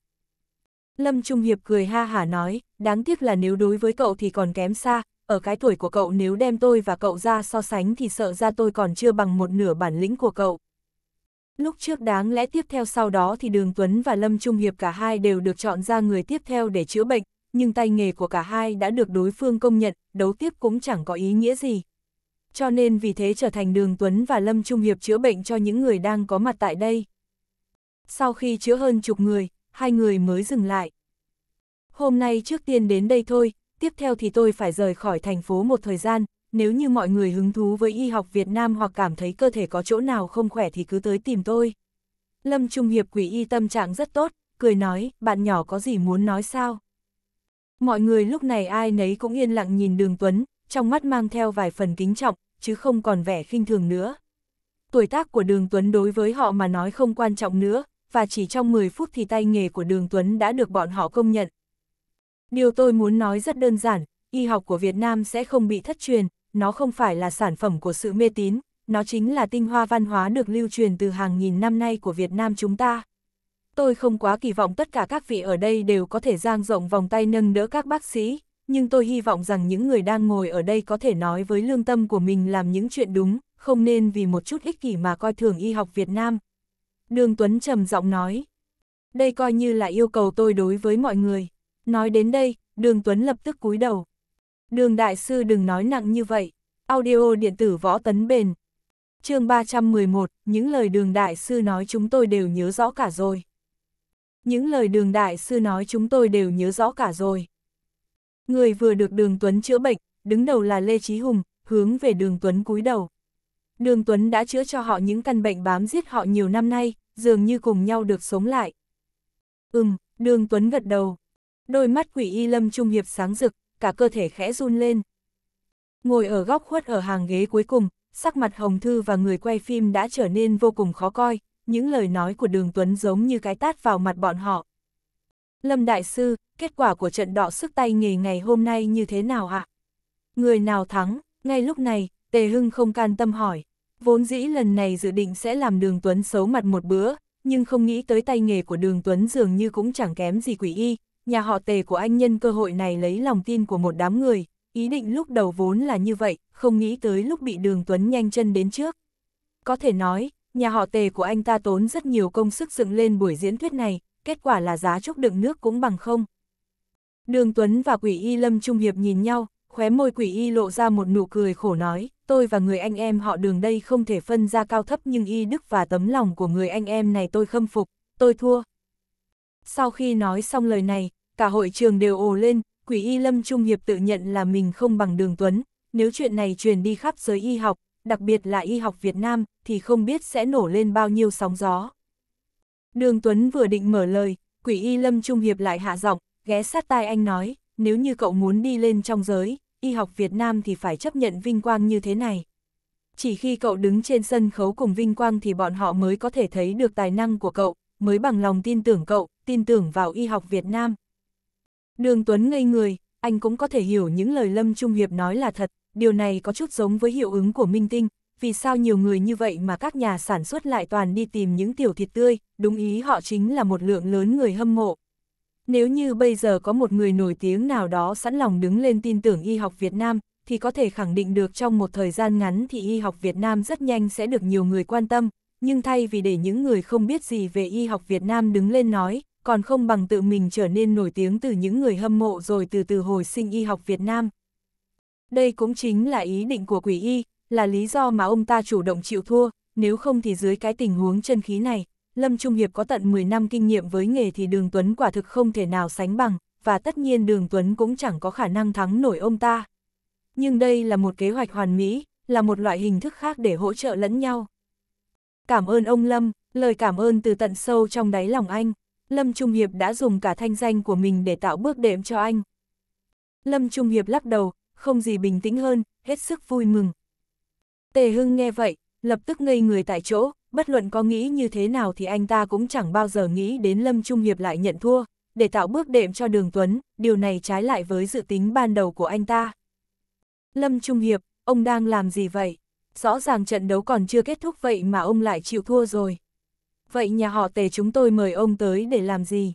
Lâm Trung Hiệp cười ha hả nói, đáng tiếc là nếu đối với cậu thì còn kém xa, ở cái tuổi của cậu nếu đem tôi và cậu ra so sánh thì sợ ra tôi còn chưa bằng một nửa bản lĩnh của cậu. Lúc trước đáng lẽ tiếp theo sau đó thì Đường Tuấn và Lâm Trung Hiệp cả hai đều được chọn ra người tiếp theo để chữa bệnh, nhưng tay nghề của cả hai đã được đối phương công nhận, đấu tiếp cũng chẳng có ý nghĩa gì. Cho nên vì thế trở thành Đường Tuấn và Lâm Trung Hiệp chữa bệnh cho những người đang có mặt tại đây. Sau khi chữa hơn chục người, hai người mới dừng lại. Hôm nay trước tiên đến đây thôi, tiếp theo thì tôi phải rời khỏi thành phố một thời gian, nếu như mọi người hứng thú với y học Việt Nam hoặc cảm thấy cơ thể có chỗ nào không khỏe thì cứ tới tìm tôi. Lâm Trung Hiệp quỷ y tâm trạng rất tốt, cười nói, bạn nhỏ có gì muốn nói sao? Mọi người lúc này ai nấy cũng yên lặng nhìn đường Tuấn, trong mắt mang theo vài phần kính trọng, chứ không còn vẻ khinh thường nữa. Tuổi tác của đường Tuấn đối với họ mà nói không quan trọng nữa, và chỉ trong 10 phút thì tay nghề của đường Tuấn đã được bọn họ công nhận. Điều tôi muốn nói rất đơn giản, y học của Việt Nam sẽ không bị thất truyền, nó không phải là sản phẩm của sự mê tín, nó chính là tinh hoa văn hóa được lưu truyền từ hàng nghìn năm nay của Việt Nam chúng ta. Tôi không quá kỳ vọng tất cả các vị ở đây đều có thể giang rộng vòng tay nâng đỡ các bác sĩ, nhưng tôi hy vọng rằng những người đang ngồi ở đây có thể nói với lương tâm của mình làm những chuyện đúng, không nên vì một chút ích kỷ mà coi thường y học Việt Nam. Đường Tuấn trầm giọng nói. Đây coi như là yêu cầu tôi đối với mọi người. Nói đến đây, Đường Tuấn lập tức cúi đầu. Đường đại sư đừng nói nặng như vậy. Audio điện tử võ tấn bền. chương 311, những lời đường đại sư nói chúng tôi đều nhớ rõ cả rồi. Những lời đường đại sư nói chúng tôi đều nhớ rõ cả rồi. Người vừa được đường Tuấn chữa bệnh, đứng đầu là Lê Trí Hùng, hướng về đường Tuấn cúi đầu. Đường Tuấn đã chữa cho họ những căn bệnh bám giết họ nhiều năm nay, dường như cùng nhau được sống lại. Ừm, đường Tuấn gật đầu. Đôi mắt quỷ y lâm trung hiệp sáng rực, cả cơ thể khẽ run lên. Ngồi ở góc khuất ở hàng ghế cuối cùng, sắc mặt Hồng Thư và người quay phim đã trở nên vô cùng khó coi, những lời nói của Đường Tuấn giống như cái tát vào mặt bọn họ. Lâm Đại Sư, kết quả của trận đọ sức tay nghề ngày hôm nay như thế nào ạ? Người nào thắng? Ngay lúc này, Tề Hưng không can tâm hỏi. Vốn dĩ lần này dự định sẽ làm Đường Tuấn xấu mặt một bữa, nhưng không nghĩ tới tay nghề của Đường Tuấn dường như cũng chẳng kém gì quỷ y, nhà họ tề của anh nhân cơ hội này lấy lòng tin của một đám người, ý định lúc đầu vốn là như vậy, không nghĩ tới lúc bị đường Tuấn nhanh chân đến trước. Có thể nói, nhà họ tề của anh ta tốn rất nhiều công sức dựng lên buổi diễn thuyết này, kết quả là giá chúc đựng nước cũng bằng không. Đường Tuấn và quỷ y Lâm Trung Hiệp nhìn nhau, khóe môi quỷ y lộ ra một nụ cười khổ nói, tôi và người anh em họ đường đây không thể phân ra cao thấp nhưng y đức và tấm lòng của người anh em này tôi khâm phục, tôi thua. Sau khi nói xong lời này, cả hội trường đều ồ lên, quỷ y lâm trung hiệp tự nhận là mình không bằng đường tuấn, nếu chuyện này truyền đi khắp giới y học, đặc biệt là y học Việt Nam, thì không biết sẽ nổ lên bao nhiêu sóng gió. Đường Tuấn vừa định mở lời, quỷ y lâm trung hiệp lại hạ giọng, ghé sát tai anh nói, nếu như cậu muốn đi lên trong giới, y học Việt Nam thì phải chấp nhận vinh quang như thế này. Chỉ khi cậu đứng trên sân khấu cùng vinh quang thì bọn họ mới có thể thấy được tài năng của cậu, mới bằng lòng tin tưởng cậu, tin tưởng vào y học Việt Nam. Đường Tuấn ngây người, anh cũng có thể hiểu những lời Lâm Trung Hiệp nói là thật, điều này có chút giống với hiệu ứng của minh tinh, vì sao nhiều người như vậy mà các nhà sản xuất lại toàn đi tìm những tiểu thịt tươi, đúng ý họ chính là một lượng lớn người hâm mộ. Nếu như bây giờ có một người nổi tiếng nào đó sẵn lòng đứng lên tin tưởng y học Việt Nam, thì có thể khẳng định được trong một thời gian ngắn thì y học Việt Nam rất nhanh sẽ được nhiều người quan tâm, nhưng thay vì để những người không biết gì về y học Việt Nam đứng lên nói, còn không bằng tự mình trở nên nổi tiếng từ những người hâm mộ rồi từ từ hồi sinh y học Việt Nam. Đây cũng chính là ý định của quỷ y, là lý do mà ông ta chủ động chịu thua, nếu không thì dưới cái tình huống chân khí này, Lâm Trung Hiệp có tận 10 năm kinh nghiệm với nghề thì Đường Tuấn quả thực không thể nào sánh bằng, và tất nhiên Đường Tuấn cũng chẳng có khả năng thắng nổi ông ta. Nhưng đây là một kế hoạch hoàn mỹ, là một loại hình thức khác để hỗ trợ lẫn nhau. Cảm ơn ông Lâm, lời cảm ơn từ tận sâu trong đáy lòng anh. Lâm Trung Hiệp đã dùng cả thanh danh của mình để tạo bước đệm cho anh. Lâm Trung Hiệp lắc đầu, không gì bình tĩnh hơn, hết sức vui mừng. Tề Hưng nghe vậy, lập tức ngây người tại chỗ, bất luận có nghĩ như thế nào thì anh ta cũng chẳng bao giờ nghĩ đến Lâm Trung Hiệp lại nhận thua, để tạo bước đệm cho Đường Tuấn, điều này trái lại với dự tính ban đầu của anh ta. Lâm Trung Hiệp, ông đang làm gì vậy? Rõ ràng trận đấu còn chưa kết thúc vậy mà ông lại chịu thua rồi vậy nhà họ tề chúng tôi mời ông tới để làm gì?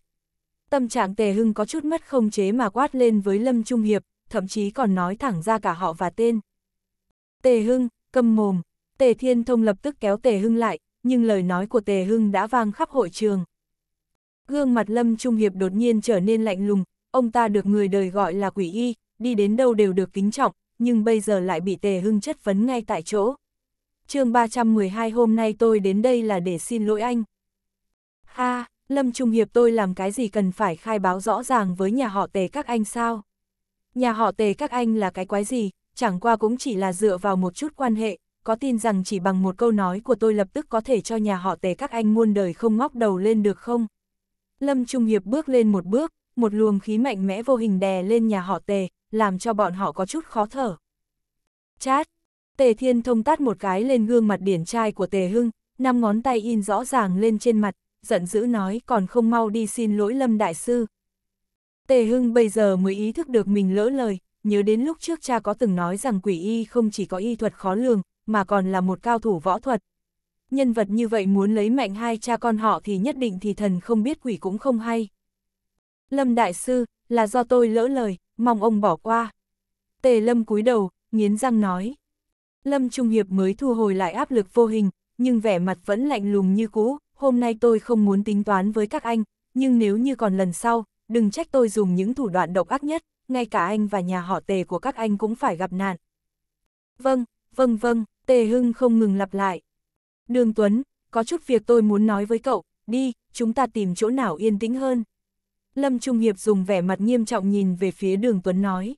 Tâm trạng tề hưng có chút mất không chế mà quát lên với Lâm Trung Hiệp, thậm chí còn nói thẳng ra cả họ và tên. Tề hưng, câm mồm, tề thiên thông lập tức kéo tề hưng lại, nhưng lời nói của tề hưng đã vang khắp hội trường. Gương mặt Lâm Trung Hiệp đột nhiên trở nên lạnh lùng, ông ta được người đời gọi là quỷ y, đi đến đâu đều được kính trọng, nhưng bây giờ lại bị tề hưng chất vấn ngay tại chỗ chương 312 hôm nay tôi đến đây là để xin lỗi anh. ha à, Lâm Trung Hiệp tôi làm cái gì cần phải khai báo rõ ràng với nhà họ tề các anh sao? Nhà họ tề các anh là cái quái gì, chẳng qua cũng chỉ là dựa vào một chút quan hệ, có tin rằng chỉ bằng một câu nói của tôi lập tức có thể cho nhà họ tề các anh muôn đời không ngóc đầu lên được không? Lâm Trung Hiệp bước lên một bước, một luồng khí mạnh mẽ vô hình đè lên nhà họ tề, làm cho bọn họ có chút khó thở. Chát, Tề Thiên Thông tát một cái lên gương mặt điển trai của Tề Hưng, năm ngón tay in rõ ràng lên trên mặt, giận dữ nói còn không mau đi xin lỗi Lâm Đại Sư. Tề Hưng bây giờ mới ý thức được mình lỡ lời, nhớ đến lúc trước cha có từng nói rằng quỷ y không chỉ có y thuật khó lường, mà còn là một cao thủ võ thuật. Nhân vật như vậy muốn lấy mạnh hai cha con họ thì nhất định thì thần không biết quỷ cũng không hay. Lâm Đại Sư, là do tôi lỡ lời, mong ông bỏ qua. Tề Lâm cúi đầu, nghiến răng nói. Lâm Trung Hiệp mới thu hồi lại áp lực vô hình, nhưng vẻ mặt vẫn lạnh lùng như cũ, hôm nay tôi không muốn tính toán với các anh, nhưng nếu như còn lần sau, đừng trách tôi dùng những thủ đoạn độc ác nhất, ngay cả anh và nhà họ tề của các anh cũng phải gặp nạn. Vâng, vâng vâng, tề hưng không ngừng lặp lại. Đường Tuấn, có chút việc tôi muốn nói với cậu, đi, chúng ta tìm chỗ nào yên tĩnh hơn. Lâm Trung Hiệp dùng vẻ mặt nghiêm trọng nhìn về phía đường Tuấn nói.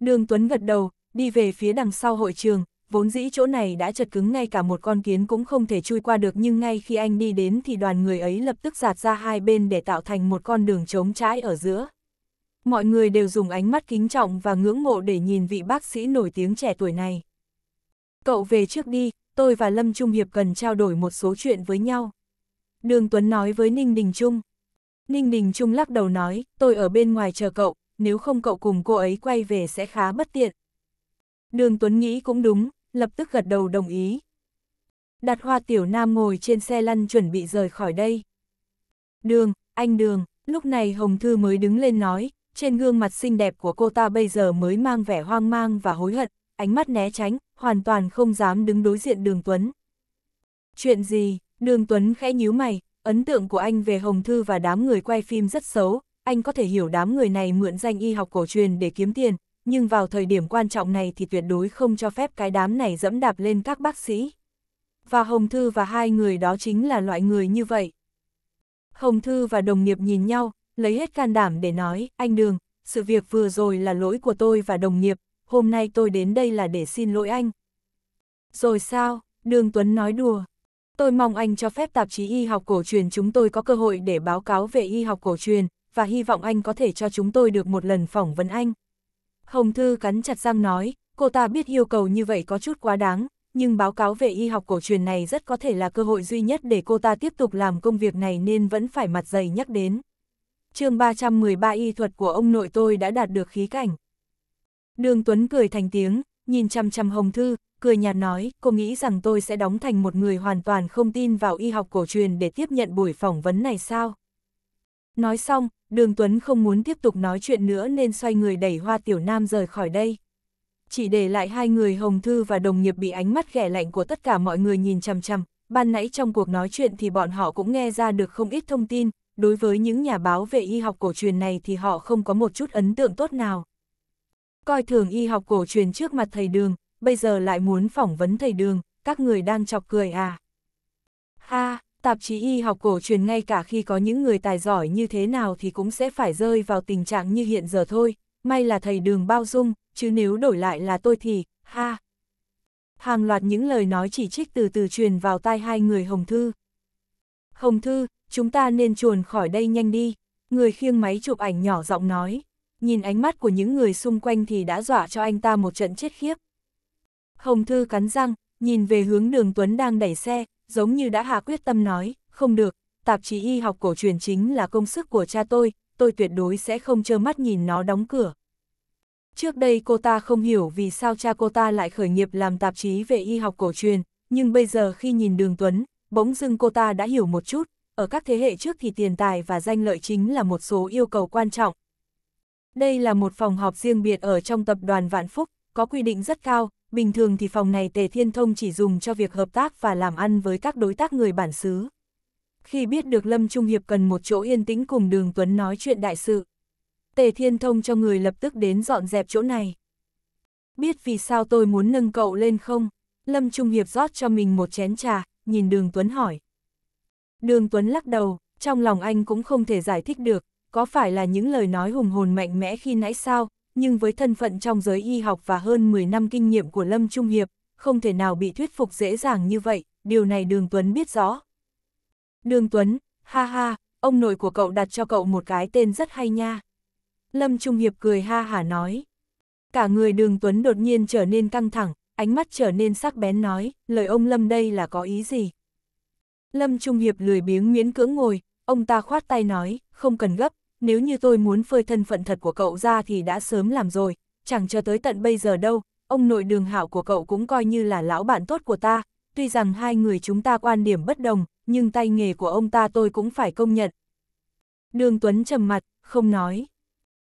Đường Tuấn gật đầu, đi về phía đằng sau hội trường, vốn dĩ chỗ này đã chật cứng ngay cả một con kiến cũng không thể chui qua được nhưng ngay khi anh đi đến thì đoàn người ấy lập tức giạt ra hai bên để tạo thành một con đường trống trái ở giữa. Mọi người đều dùng ánh mắt kính trọng và ngưỡng mộ để nhìn vị bác sĩ nổi tiếng trẻ tuổi này. Cậu về trước đi, tôi và Lâm Trung Hiệp cần trao đổi một số chuyện với nhau. Đường Tuấn nói với Ninh Đình Trung. Ninh Đình Trung lắc đầu nói, tôi ở bên ngoài chờ cậu, nếu không cậu cùng cô ấy quay về sẽ khá bất tiện. Đường Tuấn nghĩ cũng đúng, lập tức gật đầu đồng ý. Đặt hoa tiểu nam ngồi trên xe lăn chuẩn bị rời khỏi đây. Đường, anh Đường, lúc này Hồng Thư mới đứng lên nói, trên gương mặt xinh đẹp của cô ta bây giờ mới mang vẻ hoang mang và hối hận, ánh mắt né tránh, hoàn toàn không dám đứng đối diện Đường Tuấn. Chuyện gì, Đường Tuấn khẽ nhíu mày, ấn tượng của anh về Hồng Thư và đám người quay phim rất xấu, anh có thể hiểu đám người này mượn danh y học cổ truyền để kiếm tiền, nhưng vào thời điểm quan trọng này thì tuyệt đối không cho phép cái đám này dẫm đạp lên các bác sĩ. Và Hồng Thư và hai người đó chính là loại người như vậy. Hồng Thư và đồng nghiệp nhìn nhau, lấy hết can đảm để nói, anh Đường, sự việc vừa rồi là lỗi của tôi và đồng nghiệp, hôm nay tôi đến đây là để xin lỗi anh. Rồi sao, Đường Tuấn nói đùa. Tôi mong anh cho phép tạp chí y học cổ truyền chúng tôi có cơ hội để báo cáo về y học cổ truyền, và hy vọng anh có thể cho chúng tôi được một lần phỏng vấn anh. Hồng Thư cắn chặt răng nói, cô ta biết yêu cầu như vậy có chút quá đáng, nhưng báo cáo về y học cổ truyền này rất có thể là cơ hội duy nhất để cô ta tiếp tục làm công việc này nên vẫn phải mặt dày nhắc đến. chương 313 y thuật của ông nội tôi đã đạt được khí cảnh. Đường Tuấn cười thành tiếng, nhìn chăm chăm Hồng Thư, cười nhạt nói, cô nghĩ rằng tôi sẽ đóng thành một người hoàn toàn không tin vào y học cổ truyền để tiếp nhận buổi phỏng vấn này sao? Nói xong, đường Tuấn không muốn tiếp tục nói chuyện nữa nên xoay người đẩy hoa tiểu nam rời khỏi đây. Chỉ để lại hai người Hồng Thư và đồng nghiệp bị ánh mắt ghẻ lạnh của tất cả mọi người nhìn chằm chằm, ban nãy trong cuộc nói chuyện thì bọn họ cũng nghe ra được không ít thông tin, đối với những nhà báo về y học cổ truyền này thì họ không có một chút ấn tượng tốt nào. Coi thường y học cổ truyền trước mặt thầy đường, bây giờ lại muốn phỏng vấn thầy đường, các người đang chọc cười à. Ha, tạp chí y học cổ truyền ngay cả khi có những người tài giỏi như thế nào thì cũng sẽ phải rơi vào tình trạng như hiện giờ thôi, may là thầy đường bao dung, chứ nếu đổi lại là tôi thì, ha. Hàng loạt những lời nói chỉ trích từ từ truyền vào tai hai người Hồng Thư. Hồng Thư, chúng ta nên chuồn khỏi đây nhanh đi, người khiêng máy chụp ảnh nhỏ giọng nói, nhìn ánh mắt của những người xung quanh thì đã dọa cho anh ta một trận chết khiếp. Hồng Thư cắn răng, nhìn về hướng đường Tuấn đang đẩy xe, giống như đã hạ quyết tâm nói, không được, tạp chí y học cổ truyền chính là công sức của cha tôi, tôi tuyệt đối sẽ không trơ mắt nhìn nó đóng cửa. Trước đây cô ta không hiểu vì sao cha cô ta lại khởi nghiệp làm tạp chí về y học cổ truyền, nhưng bây giờ khi nhìn Đường Tuấn, bỗng dưng cô ta đã hiểu một chút, ở các thế hệ trước thì tiền tài và danh lợi chính là một số yêu cầu quan trọng. Đây là một phòng họp riêng biệt ở trong tập đoàn Vạn Phúc, có quy định rất cao, bình thường thì phòng này Tề Thiên Thông chỉ dùng cho việc hợp tác và làm ăn với các đối tác người bản xứ. Khi biết được Lâm Trung Hiệp cần một chỗ yên tĩnh cùng Đường Tuấn nói chuyện đại sự, Tề Thiên Thông cho người lập tức đến dọn dẹp chỗ này. Biết vì sao tôi muốn nâng cậu lên không? Lâm Trung Hiệp rót cho mình một chén trà, nhìn Đường Tuấn hỏi. Đường Tuấn lắc đầu, trong lòng anh cũng không thể giải thích được, có phải là những lời nói hùng hồn mạnh mẽ khi nãy sao, nhưng với thân phận trong giới y học và hơn 10 năm kinh nghiệm của Lâm Trung Hiệp, không thể nào bị thuyết phục dễ dàng như vậy, điều này Đường Tuấn biết rõ. Đường Tuấn, ha ha, ông nội của cậu đặt cho cậu một cái tên rất hay nha. Lâm Trung Hiệp cười ha hả nói. Cả người Đường Tuấn đột nhiên trở nên căng thẳng, ánh mắt trở nên sắc bén nói, lời ông Lâm đây là có ý gì? Lâm Trung Hiệp lười biếng miễn cưỡng ngồi, ông ta khoát tay nói, không cần gấp, nếu như tôi muốn phơi thân phận thật của cậu ra thì đã sớm làm rồi, chẳng chờ tới tận bây giờ đâu, ông nội đường hảo của cậu cũng coi như là lão bạn tốt của ta, tuy rằng hai người chúng ta quan điểm bất đồng, nhưng tay nghề của ông ta tôi cũng phải công nhận. Đường Tuấn trầm mặt, không nói.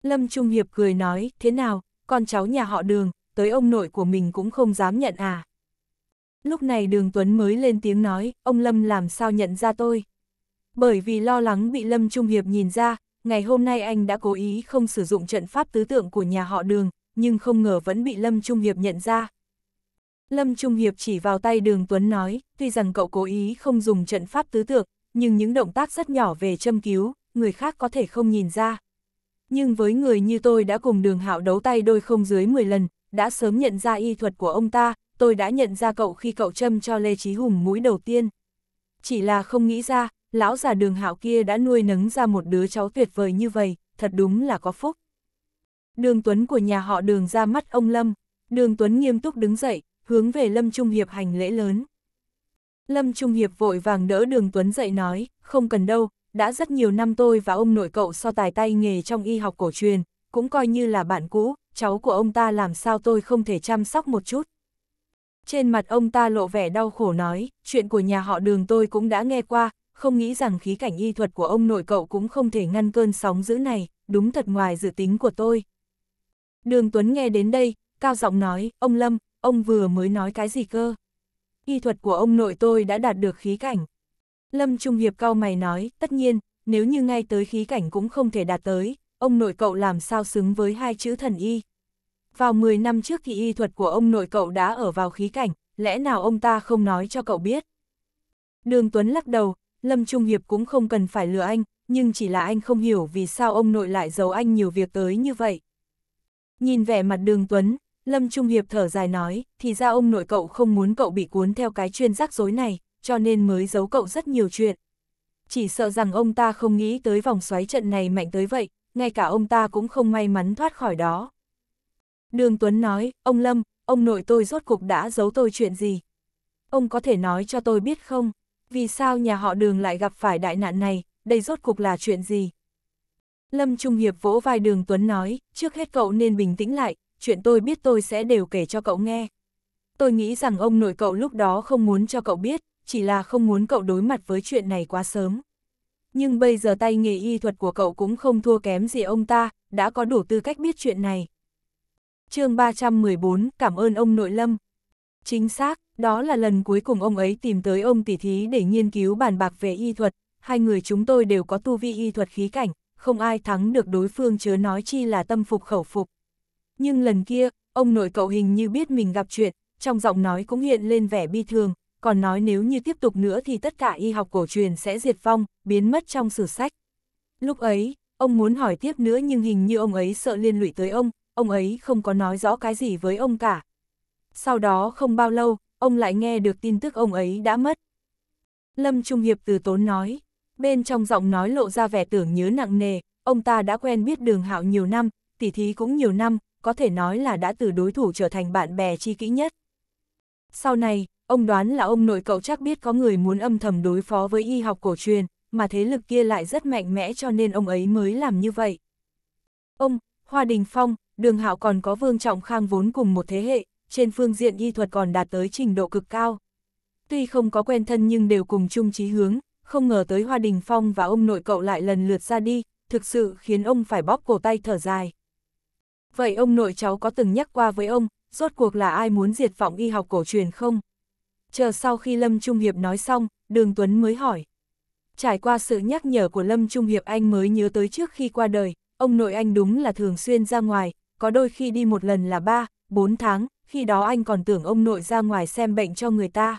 Lâm Trung Hiệp cười nói, thế nào, con cháu nhà họ đường, tới ông nội của mình cũng không dám nhận à. Lúc này đường Tuấn mới lên tiếng nói, ông Lâm làm sao nhận ra tôi. Bởi vì lo lắng bị Lâm Trung Hiệp nhìn ra, ngày hôm nay anh đã cố ý không sử dụng trận pháp tứ tượng của nhà họ đường, nhưng không ngờ vẫn bị Lâm Trung Hiệp nhận ra. Lâm Trung Hiệp chỉ vào tay đường Tuấn nói, tuy rằng cậu cố ý không dùng trận pháp tứ tượng, nhưng những động tác rất nhỏ về châm cứu, người khác có thể không nhìn ra. Nhưng với người như tôi đã cùng đường hạo đấu tay đôi không dưới 10 lần, đã sớm nhận ra y thuật của ông ta, tôi đã nhận ra cậu khi cậu châm cho Lê Chí Hùng mũi đầu tiên. Chỉ là không nghĩ ra, lão già đường hạo kia đã nuôi nấng ra một đứa cháu tuyệt vời như vậy, thật đúng là có phúc. Đường Tuấn của nhà họ đường ra mắt ông Lâm, đường Tuấn nghiêm túc đứng dậy, hướng về Lâm Trung Hiệp hành lễ lớn. Lâm Trung Hiệp vội vàng đỡ đường Tuấn dậy nói, không cần đâu, đã rất nhiều năm tôi và ông nội cậu so tài tay nghề trong y học cổ truyền, cũng coi như là bạn cũ, cháu của ông ta làm sao tôi không thể chăm sóc một chút. Trên mặt ông ta lộ vẻ đau khổ nói, chuyện của nhà họ đường tôi cũng đã nghe qua, không nghĩ rằng khí cảnh y thuật của ông nội cậu cũng không thể ngăn cơn sóng dữ này, đúng thật ngoài dự tính của tôi. Đường Tuấn nghe đến đây, cao giọng nói, ông Lâm, ông vừa mới nói cái gì cơ? Y thuật của ông nội tôi đã đạt được khí cảnh. Lâm Trung Hiệp cao mày nói, tất nhiên, nếu như ngay tới khí cảnh cũng không thể đạt tới, ông nội cậu làm sao xứng với hai chữ thần y. Vào 10 năm trước thì y thuật của ông nội cậu đã ở vào khí cảnh, lẽ nào ông ta không nói cho cậu biết? Đường Tuấn lắc đầu, Lâm Trung Hiệp cũng không cần phải lừa anh, nhưng chỉ là anh không hiểu vì sao ông nội lại giấu anh nhiều việc tới như vậy. Nhìn vẻ mặt đường Tuấn, Lâm Trung Hiệp thở dài nói, thì ra ông nội cậu không muốn cậu bị cuốn theo cái chuyên rắc rối này, cho nên mới giấu cậu rất nhiều chuyện. Chỉ sợ rằng ông ta không nghĩ tới vòng xoáy trận này mạnh tới vậy, ngay cả ông ta cũng không may mắn thoát khỏi đó. Đường Tuấn nói, ông Lâm, ông nội tôi rốt cục đã giấu tôi chuyện gì? Ông có thể nói cho tôi biết không? Vì sao nhà họ đường lại gặp phải đại nạn này, đây rốt cục là chuyện gì? Lâm Trung Hiệp vỗ vai đường Tuấn nói, trước hết cậu nên bình tĩnh lại, chuyện tôi biết tôi sẽ đều kể cho cậu nghe. Tôi nghĩ rằng ông nội cậu lúc đó không muốn cho cậu biết, chỉ là không muốn cậu đối mặt với chuyện này quá sớm. Nhưng bây giờ tay nghề y thuật của cậu cũng không thua kém gì ông ta, đã có đủ tư cách biết chuyện này. chương 314, cảm ơn ông nội Lâm. Chính xác, đó là lần cuối cùng ông ấy tìm tới ông tỷ thí để nghiên cứu bàn bạc về y thuật, hai người chúng tôi đều có tu vi y thuật khí cảnh, không ai thắng được đối phương chớ nói chi là tâm phục khẩu phục. Nhưng lần kia, ông nội cậu hình như biết mình gặp chuyện, trong giọng nói cũng hiện lên vẻ bi thương, còn nói nếu như tiếp tục nữa thì tất cả y học cổ truyền sẽ diệt vong, biến mất trong sử sách. Lúc ấy, ông muốn hỏi tiếp nữa nhưng hình như ông ấy sợ liên lụy tới ông, ông ấy không có nói rõ cái gì với ông cả. Sau đó không bao lâu, ông lại nghe được tin tức ông ấy đã mất. Lâm Trung Hiệp từ tốn nói, bên trong giọng nói lộ ra vẻ tưởng nhớ nặng nề, ông ta đã quen biết đường hạo nhiều năm, tỉ thí cũng nhiều năm, có thể nói là đã từ đối thủ trở thành bạn bè chi kỹ nhất. Sau này, ông đoán là ông nội cậu chắc biết có người muốn âm thầm đối phó với y học cổ truyền, mà thế lực kia lại rất mạnh mẽ cho nên ông ấy mới làm như vậy. Ông, Hoa Đình Phong, Đường Hạo còn có Vương Trọng Khang vốn cùng một thế hệ, trên phương diện y thuật còn đạt tới trình độ cực cao. Tuy không có quen thân nhưng đều cùng chung chí hướng, không ngờ tới Hoa Đình Phong và ông nội cậu lại lần lượt ra đi, thực sự khiến ông phải bóp cổ tay thở dài. Vậy ông nội cháu có từng nhắc qua với ông, rốt cuộc là ai muốn diệt vọng y học cổ truyền không? Chờ sau khi Lâm Trung Hiệp nói xong, Đường Tuấn mới hỏi. Trải qua sự nhắc nhở của Lâm Trung Hiệp anh mới nhớ tới trước khi qua đời, ông nội anh đúng là thường xuyên ra ngoài, có đôi khi đi một lần là ba, bốn tháng, khi đó anh còn tưởng ông nội ra ngoài xem bệnh cho người ta.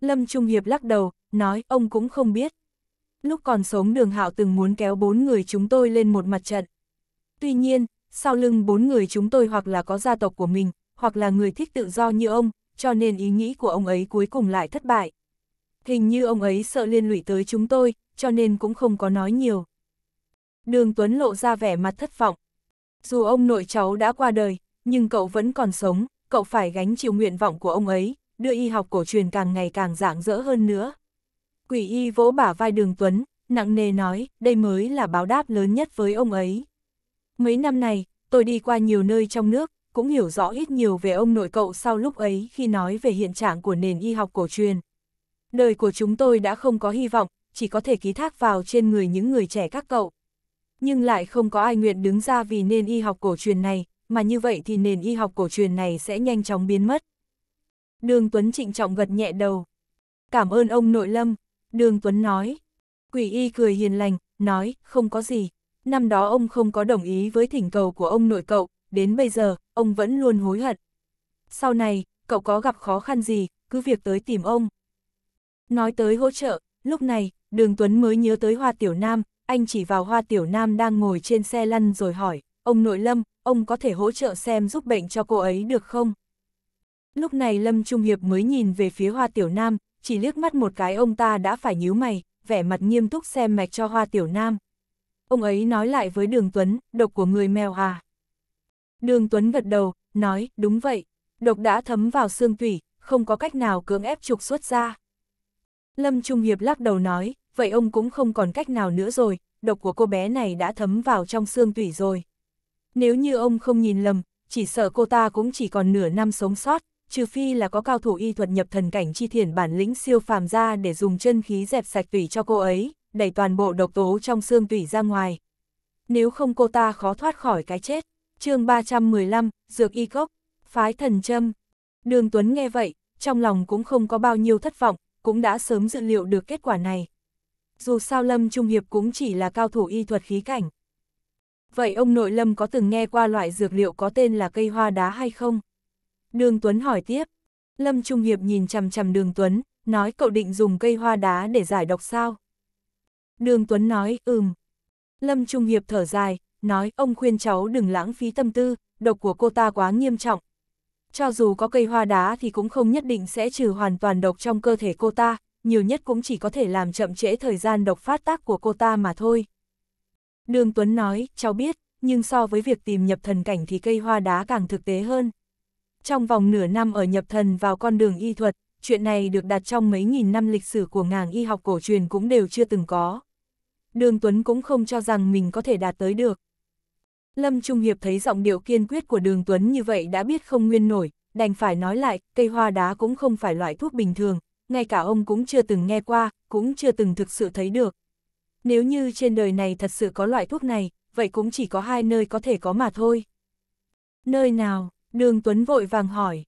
Lâm Trung Hiệp lắc đầu, nói ông cũng không biết. Lúc còn sống đường hạo từng muốn kéo bốn người chúng tôi lên một mặt trận. Tuy nhiên, sau lưng bốn người chúng tôi hoặc là có gia tộc của mình, hoặc là người thích tự do như ông, cho nên ý nghĩ của ông ấy cuối cùng lại thất bại. Hình như ông ấy sợ liên lụy tới chúng tôi, cho nên cũng không có nói nhiều. Đường Tuấn lộ ra vẻ mặt thất vọng. Dù ông nội cháu đã qua đời, nhưng cậu vẫn còn sống, cậu phải gánh chịu nguyện vọng của ông ấy, đưa y học cổ truyền càng ngày càng rạng rỡ hơn nữa. Quỷ y vỗ bả vai đường Tuấn, nặng nề nói, đây mới là báo đáp lớn nhất với ông ấy. Mấy năm này, tôi đi qua nhiều nơi trong nước, cũng hiểu rõ ít nhiều về ông nội cậu sau lúc ấy khi nói về hiện trạng của nền y học cổ truyền. Đời của chúng tôi đã không có hy vọng, chỉ có thể ký thác vào trên người những người trẻ các cậu. Nhưng lại không có ai nguyện đứng ra vì nền y học cổ truyền này, mà như vậy thì nền y học cổ truyền này sẽ nhanh chóng biến mất. Đường Tuấn trịnh trọng gật nhẹ đầu. Cảm ơn ông nội lâm, Đường Tuấn nói. Quỷ y cười hiền lành, nói, không có gì. Năm đó ông không có đồng ý với thỉnh cầu của ông nội cậu, đến bây giờ, ông vẫn luôn hối hận. Sau này, cậu có gặp khó khăn gì, cứ việc tới tìm ông. Nói tới hỗ trợ, lúc này, Đường Tuấn mới nhớ tới Hoa Tiểu Nam, anh chỉ vào Hoa Tiểu Nam đang ngồi trên xe lăn rồi hỏi, ông nội Lâm, ông có thể hỗ trợ xem giúp bệnh cho cô ấy được không? Lúc này Lâm Trung Hiệp mới nhìn về phía Hoa Tiểu Nam, chỉ liếc mắt một cái ông ta đã phải nhíu mày, vẻ mặt nghiêm túc xem mạch cho Hoa Tiểu Nam. Ông ấy nói lại với Đường Tuấn, độc của người mèo à? Đường Tuấn gật đầu, nói, đúng vậy, độc đã thấm vào xương tủy, không có cách nào cưỡng ép trục xuất ra. Lâm Trung Hiệp lắc đầu nói, vậy ông cũng không còn cách nào nữa rồi, độc của cô bé này đã thấm vào trong xương tủy rồi. Nếu như ông không nhìn lầm, chỉ sợ cô ta cũng chỉ còn nửa năm sống sót, trừ phi là có cao thủ y thuật nhập thần cảnh chi thiển bản lĩnh siêu phàm ra để dùng chân khí dẹp sạch tủy cho cô ấy, đẩy toàn bộ độc tố trong xương tủy ra ngoài. Nếu không cô ta khó thoát khỏi cái chết. chương 315, Dược Y Cốc, Phái Thần trâm Đường Tuấn nghe vậy, trong lòng cũng không có bao nhiêu thất vọng, cũng đã sớm dự liệu được kết quả này. Dù sao Lâm Trung Hiệp cũng chỉ là cao thủ y thuật khí cảnh, Vậy ông nội Lâm có từng nghe qua loại dược liệu có tên là cây hoa đá hay không? Đường Tuấn hỏi tiếp. Lâm Trung Hiệp nhìn chằm chằm Đường Tuấn, nói cậu định dùng cây hoa đá để giải độc sao? Đường Tuấn nói, ừm. Lâm Trung Hiệp thở dài, nói ông khuyên cháu đừng lãng phí tâm tư, độc của cô ta quá nghiêm trọng. Cho dù có cây hoa đá thì cũng không nhất định sẽ trừ hoàn toàn độc trong cơ thể cô ta, nhiều nhất cũng chỉ có thể làm chậm trễ thời gian độc phát tác của cô ta mà thôi. Đường Tuấn nói, cháu biết, nhưng so với việc tìm nhập thần cảnh thì cây hoa đá càng thực tế hơn. Trong vòng nửa năm ở nhập thần vào con đường y thuật, chuyện này được đặt trong mấy nghìn năm lịch sử của ngàng y học cổ truyền cũng đều chưa từng có. Đường Tuấn cũng không cho rằng mình có thể đạt tới được. Lâm Trung Hiệp thấy giọng điệu kiên quyết của Đường Tuấn như vậy đã biết không nguyên nổi, đành phải nói lại, cây hoa đá cũng không phải loại thuốc bình thường, ngay cả ông cũng chưa từng nghe qua, cũng chưa từng thực sự thấy được. Nếu như trên đời này thật sự có loại thuốc này, vậy cũng chỉ có hai nơi có thể có mà thôi. Nơi nào? Đường Tuấn vội vàng hỏi.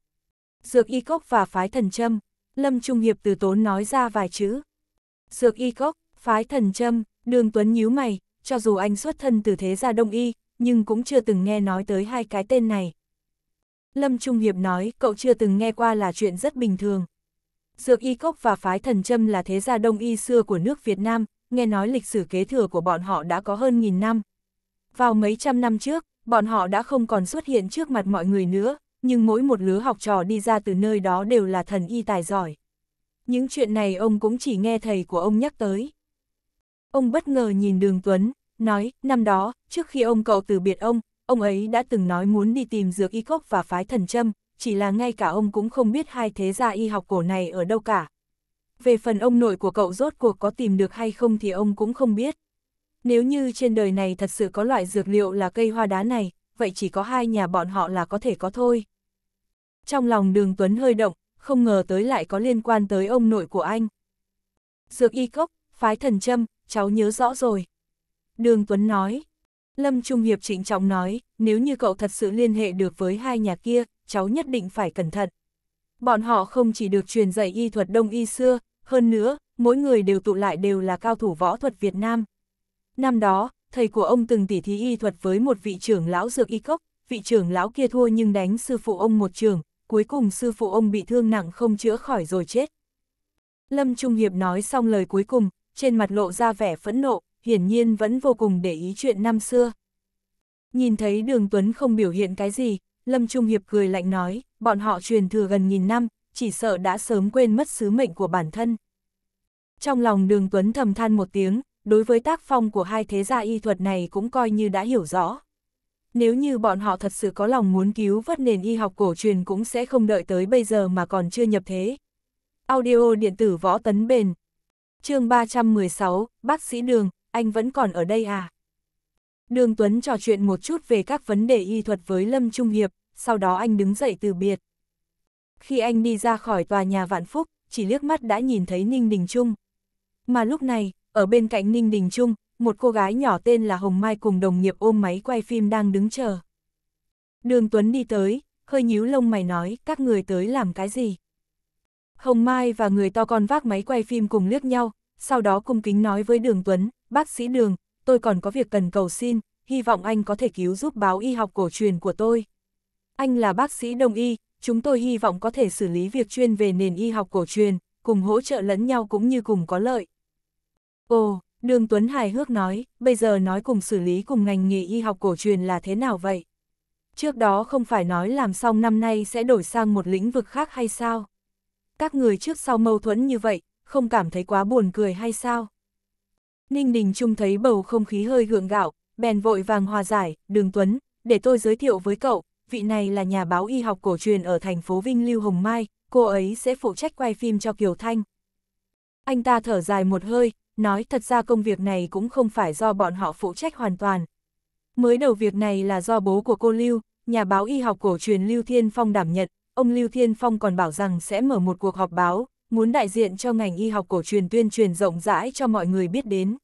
Dược y cốc và phái thần châm. Lâm Trung Hiệp từ tốn nói ra vài chữ. Dược y cốc, phái thần châm, đường Tuấn nhíu mày, cho dù anh xuất thân từ thế gia đông y, nhưng cũng chưa từng nghe nói tới hai cái tên này. Lâm Trung Hiệp nói cậu chưa từng nghe qua là chuyện rất bình thường. Dược y cốc và phái thần châm là thế gia đông y xưa của nước Việt Nam, nghe nói lịch sử kế thừa của bọn họ đã có hơn nghìn năm. Vào mấy trăm năm trước, bọn họ đã không còn xuất hiện trước mặt mọi người nữa, nhưng mỗi một lứa học trò đi ra từ nơi đó đều là thần y tài giỏi. Những chuyện này ông cũng chỉ nghe thầy của ông nhắc tới. Ông bất ngờ nhìn Đường Tuấn, nói, năm đó, trước khi ông cậu từ biệt ông, ông ấy đã từng nói muốn đi tìm dược y cốc và phái thần châm, chỉ là ngay cả ông cũng không biết hai thế gia y học cổ này ở đâu cả, về phần ông nội của cậu rốt cuộc có tìm được hay không thì ông cũng không biết. Nếu như trên đời này thật sự có loại dược liệu là cây hoa đá này, vậy chỉ có hai nhà bọn họ là có thể có thôi. Trong lòng đường Tuấn hơi động, không ngờ tới lại có liên quan tới ông nội của anh. Dược y cốc, phái thần châm, cháu nhớ rõ rồi. Đường Tuấn nói. Lâm Trung Hiệp trịnh trọng nói, nếu như cậu thật sự liên hệ được với hai nhà kia, cháu nhất định phải cẩn thận. Bọn họ không chỉ được truyền dạy y thuật đông y xưa, hơn nữa, mỗi người đều tụ lại đều là cao thủ võ thuật Việt Nam. Năm đó, thầy của ông từng tỉ thí y thuật với một vị trưởng lão dược y cốc, vị trưởng lão kia thua nhưng đánh sư phụ ông một trường, cuối cùng sư phụ ông bị thương nặng không chữa khỏi rồi chết. Lâm Trung Hiệp nói xong lời cuối cùng, trên mặt lộ ra vẻ phẫn nộ, hiển nhiên vẫn vô cùng để ý chuyện năm xưa. Nhìn thấy Đường Tuấn không biểu hiện cái gì, Lâm Trung Hiệp cười lạnh nói, bọn họ truyền thừa gần nghìn năm, chỉ sợ đã sớm quên mất sứ mệnh của bản thân. Trong lòng đường Tuấn thầm than một tiếng, đối với tác phong của hai thế gia y thuật này cũng coi như đã hiểu rõ. Nếu như bọn họ thật sự có lòng muốn cứu vớt nền y học cổ truyền cũng sẽ không đợi tới bây giờ mà còn chưa nhập thế. Audio điện tử võ tấn bền. chương 316, bác sĩ Đường, anh vẫn còn ở đây à? Đường Tuấn trò chuyện một chút về các vấn đề y thuật với Lâm Trung Hiệp, sau đó anh đứng dậy từ biệt. Khi anh đi ra khỏi tòa nhà Vạn Phúc, chỉ liếc mắt đã nhìn thấy Ninh Đình Trung. Mà lúc này, ở bên cạnh Ninh Đình Trung, một cô gái nhỏ tên là Hồng Mai cùng đồng nghiệp ôm máy quay phim đang đứng chờ. Đường Tuấn đi tới, hơi nhíu lông mày nói, các người tới làm cái gì? Hồng Mai và người to con vác máy quay phim cùng liếc nhau, sau đó cung kính nói với Đường Tuấn, bác sĩ Đường, tôi còn có việc cần cầu xin, hy vọng anh có thể cứu giúp báo y học cổ truyền của tôi. Anh là bác sĩ đông y, chúng tôi hy vọng có thể xử lý việc chuyên về nền y học cổ truyền, cùng hỗ trợ lẫn nhau cũng như cùng có lợi. Ồ, Đường Tuấn hài hước nói, bây giờ nói cùng xử lý cùng ngành nghề y học cổ truyền là thế nào vậy? Trước đó không phải nói làm xong năm nay sẽ đổi sang một lĩnh vực khác hay sao? Các người trước sau mâu thuẫn như vậy, không cảm thấy quá buồn cười hay sao? Ninh Đình Trung thấy bầu không khí hơi gượng gạo, bèn vội vàng hòa giải, Đường Tuấn, để tôi giới thiệu với cậu, vị này là nhà báo y học cổ truyền ở thành phố Vinh Lưu Hồng Mai, cô ấy sẽ phụ trách quay phim cho Kiều Thanh. Anh ta thở dài một hơi, nói thật ra công việc này cũng không phải do bọn họ phụ trách hoàn toàn. Mới đầu việc này là do bố của cô Lưu, nhà báo y học cổ truyền Lưu Thiên Phong đảm nhận, ông Lưu Thiên Phong còn bảo rằng sẽ mở một cuộc họp báo, muốn đại diện cho ngành y học cổ truyền tuyên truyền rộng rãi cho mọi người biết đến.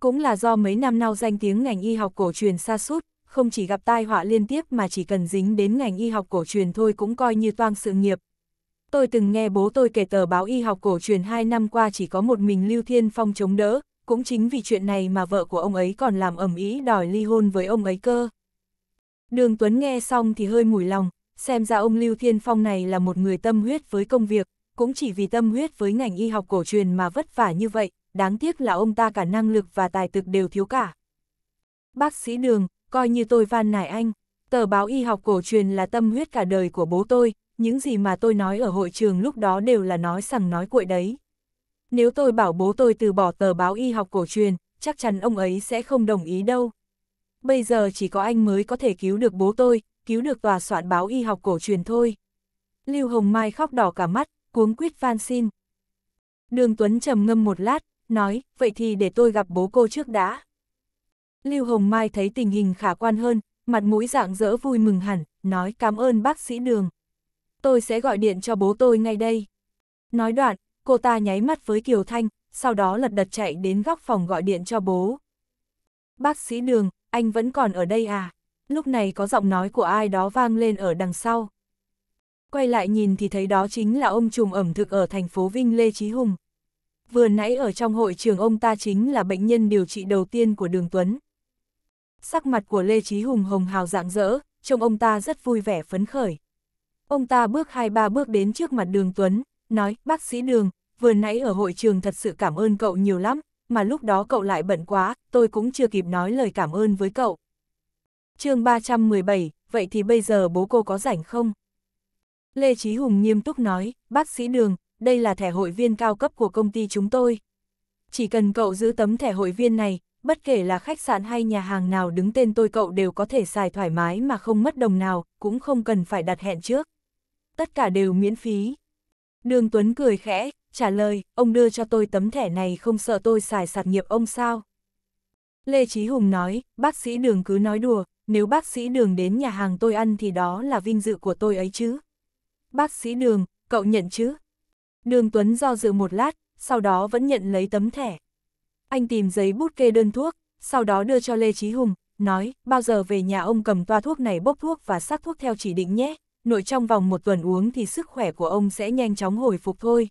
Cũng là do mấy năm nào danh tiếng ngành y học cổ truyền xa sút không chỉ gặp tai họa liên tiếp mà chỉ cần dính đến ngành y học cổ truyền thôi cũng coi như toang sự nghiệp. Tôi từng nghe bố tôi kể tờ báo y học cổ truyền 2 năm qua chỉ có một mình Lưu Thiên Phong chống đỡ, cũng chính vì chuyện này mà vợ của ông ấy còn làm ẩm ý đòi ly hôn với ông ấy cơ. Đường Tuấn nghe xong thì hơi mùi lòng, xem ra ông Lưu Thiên Phong này là một người tâm huyết với công việc, cũng chỉ vì tâm huyết với ngành y học cổ truyền mà vất vả như vậy, đáng tiếc là ông ta cả năng lực và tài thực đều thiếu cả. Bác sĩ Đường, coi như tôi van nài anh. Tờ báo y học cổ truyền là tâm huyết cả đời của bố tôi, những gì mà tôi nói ở hội trường lúc đó đều là nói sằng nói cuội đấy. Nếu tôi bảo bố tôi từ bỏ tờ báo y học cổ truyền, chắc chắn ông ấy sẽ không đồng ý đâu. Bây giờ chỉ có anh mới có thể cứu được bố tôi, cứu được tòa soạn báo y học cổ truyền thôi. Lưu Hồng Mai khóc đỏ cả mắt, cuống quýt van xin. Đường Tuấn trầm ngâm một lát, nói, vậy thì để tôi gặp bố cô trước đã. Lưu Hồng Mai thấy tình hình khả quan hơn, mặt mũi dạng dỡ vui mừng hẳn, nói cảm ơn bác sĩ đường. Tôi sẽ gọi điện cho bố tôi ngay đây. Nói đoạn, cô ta nháy mắt với Kiều Thanh, sau đó lật đật chạy đến góc phòng gọi điện cho bố. Bác sĩ đường, anh vẫn còn ở đây à? Lúc này có giọng nói của ai đó vang lên ở đằng sau. Quay lại nhìn thì thấy đó chính là ông trùm ẩm thực ở thành phố Vinh Lê Chí Hùng. Vừa nãy ở trong hội trường ông ta chính là bệnh nhân điều trị đầu tiên của Đường Tuấn sắc mặt của Lê Chí Hùng hồng hào dạng dỡ, trông ông ta rất vui vẻ phấn khởi. Ông ta bước hai ba bước đến trước mặt đường Tuấn, nói, bác sĩ đường, vừa nãy ở hội trường thật sự cảm ơn cậu nhiều lắm, mà lúc đó cậu lại bận quá, tôi cũng chưa kịp nói lời cảm ơn với cậu. chương 317, vậy thì bây giờ bố cô có rảnh không? Lê Chí Hùng nghiêm túc nói, bác sĩ đường, đây là thẻ hội viên cao cấp của công ty chúng tôi. Chỉ cần cậu giữ tấm thẻ hội viên này, bất kể là khách sạn hay nhà hàng nào đứng tên tôi cậu đều có thể xài thoải mái mà không mất đồng nào, cũng không cần phải đặt hẹn trước. Tất cả đều miễn phí. Đường Tuấn cười khẽ, trả lời, ông đưa cho tôi tấm thẻ này không sợ tôi xài sạt nghiệp ông sao? Lê Chí Hùng nói, bác sĩ đường cứ nói đùa, nếu bác sĩ đường đến nhà hàng tôi ăn thì đó là vinh dự của tôi ấy chứ. Bác sĩ đường, cậu nhận chứ? Đường Tuấn do dự một lát, sau đó vẫn nhận lấy tấm thẻ anh tìm giấy bút kê đơn thuốc, sau đó đưa cho Lê Chí Hùng, nói, bao giờ về nhà ông cầm toa thuốc này bốc thuốc và sắc thuốc theo chỉ định nhé, nội trong vòng một tuần uống thì sức khỏe của ông sẽ nhanh chóng hồi phục thôi.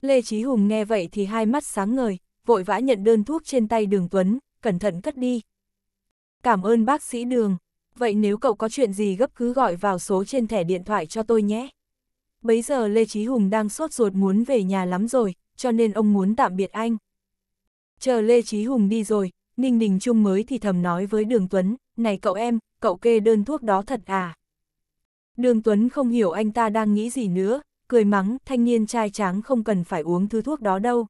Lê Chí Hùng nghe vậy thì hai mắt sáng ngời, vội vã nhận đơn thuốc trên tay Đường Tuấn, cẩn thận cất đi. Cảm ơn bác sĩ Đường, vậy nếu cậu có chuyện gì gấp cứ gọi vào số trên thẻ điện thoại cho tôi nhé. Bấy giờ Lê Chí Hùng đang sốt ruột muốn về nhà lắm rồi, cho nên ông muốn tạm biệt anh. Chờ Lê Chí Hùng đi rồi, Ninh Đình Trung mới thì thầm nói với Đường Tuấn, này cậu em, cậu kê đơn thuốc đó thật à? Đường Tuấn không hiểu anh ta đang nghĩ gì nữa, cười mắng, thanh niên trai tráng không cần phải uống thứ thuốc đó đâu.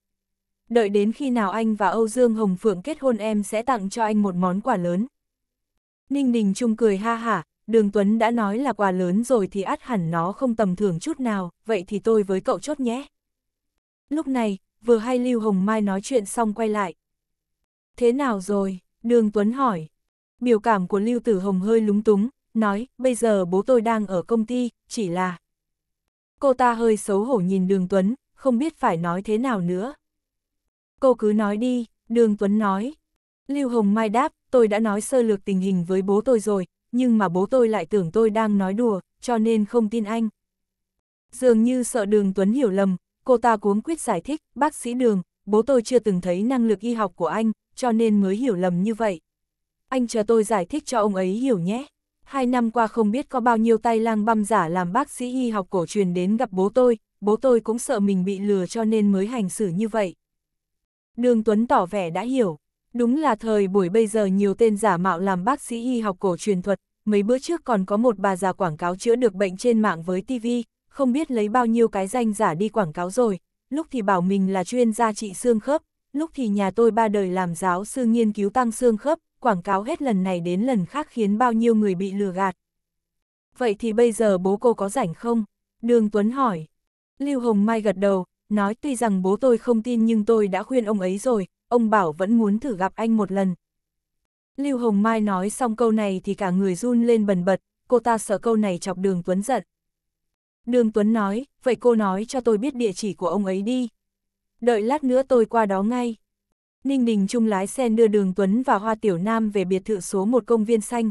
Đợi đến khi nào anh và Âu Dương Hồng Phượng kết hôn em sẽ tặng cho anh một món quà lớn. Ninh Đình Trung cười ha hả, Đường Tuấn đã nói là quà lớn rồi thì át hẳn nó không tầm thường chút nào, vậy thì tôi với cậu chốt nhé. Lúc này, vừa hay Lưu Hồng Mai nói chuyện xong quay lại. Thế nào rồi? Đường Tuấn hỏi. Biểu cảm của Lưu Tử Hồng hơi lúng túng, nói, bây giờ bố tôi đang ở công ty, chỉ là... Cô ta hơi xấu hổ nhìn Đường Tuấn, không biết phải nói thế nào nữa. Cô cứ nói đi, Đường Tuấn nói. Lưu Hồng Mai đáp, tôi đã nói sơ lược tình hình với bố tôi rồi, nhưng mà bố tôi lại tưởng tôi đang nói đùa, cho nên không tin anh. Dường như sợ Đường Tuấn hiểu lầm, cô ta cuống quyết giải thích, bác sĩ đường, bố tôi chưa từng thấy năng lực y học của anh, cho nên mới hiểu lầm như vậy. Anh chờ tôi giải thích cho ông ấy hiểu nhé. Hai năm qua không biết có bao nhiêu tay lang băm giả làm bác sĩ y học cổ truyền đến gặp bố tôi, bố tôi cũng sợ mình bị lừa cho nên mới hành xử như vậy. Đường Tuấn tỏ vẻ đã hiểu, đúng là thời buổi bây giờ nhiều tên giả mạo làm bác sĩ y học cổ truyền thuật, mấy bữa trước còn có một bà già quảng cáo chữa được bệnh trên mạng với TV, không biết lấy bao nhiêu cái danh giả đi quảng cáo rồi, lúc thì bảo mình là chuyên gia trị xương khớp, lúc thì nhà tôi ba đời làm giáo sư nghiên cứu tăng xương khớp, quảng cáo hết lần này đến lần khác khiến bao nhiêu người bị lừa gạt. Vậy thì bây giờ bố cô có rảnh không? Đường Tuấn hỏi. Lưu Hồng Mai gật đầu, nói tuy rằng bố tôi không tin nhưng tôi đã khuyên ông ấy rồi, ông bảo vẫn muốn thử gặp anh một lần. Lưu Hồng Mai nói xong câu này thì cả người run lên bần bật, cô ta sợ câu này chọc đường Tuấn giận. Đường Tuấn nói, vậy cô nói cho tôi biết địa chỉ của ông ấy đi. Đợi lát nữa tôi qua đó ngay. Ninh Đình Trung lái xe đưa Đường Tuấn và Hoa Tiểu Nam về biệt thự số một công viên xanh.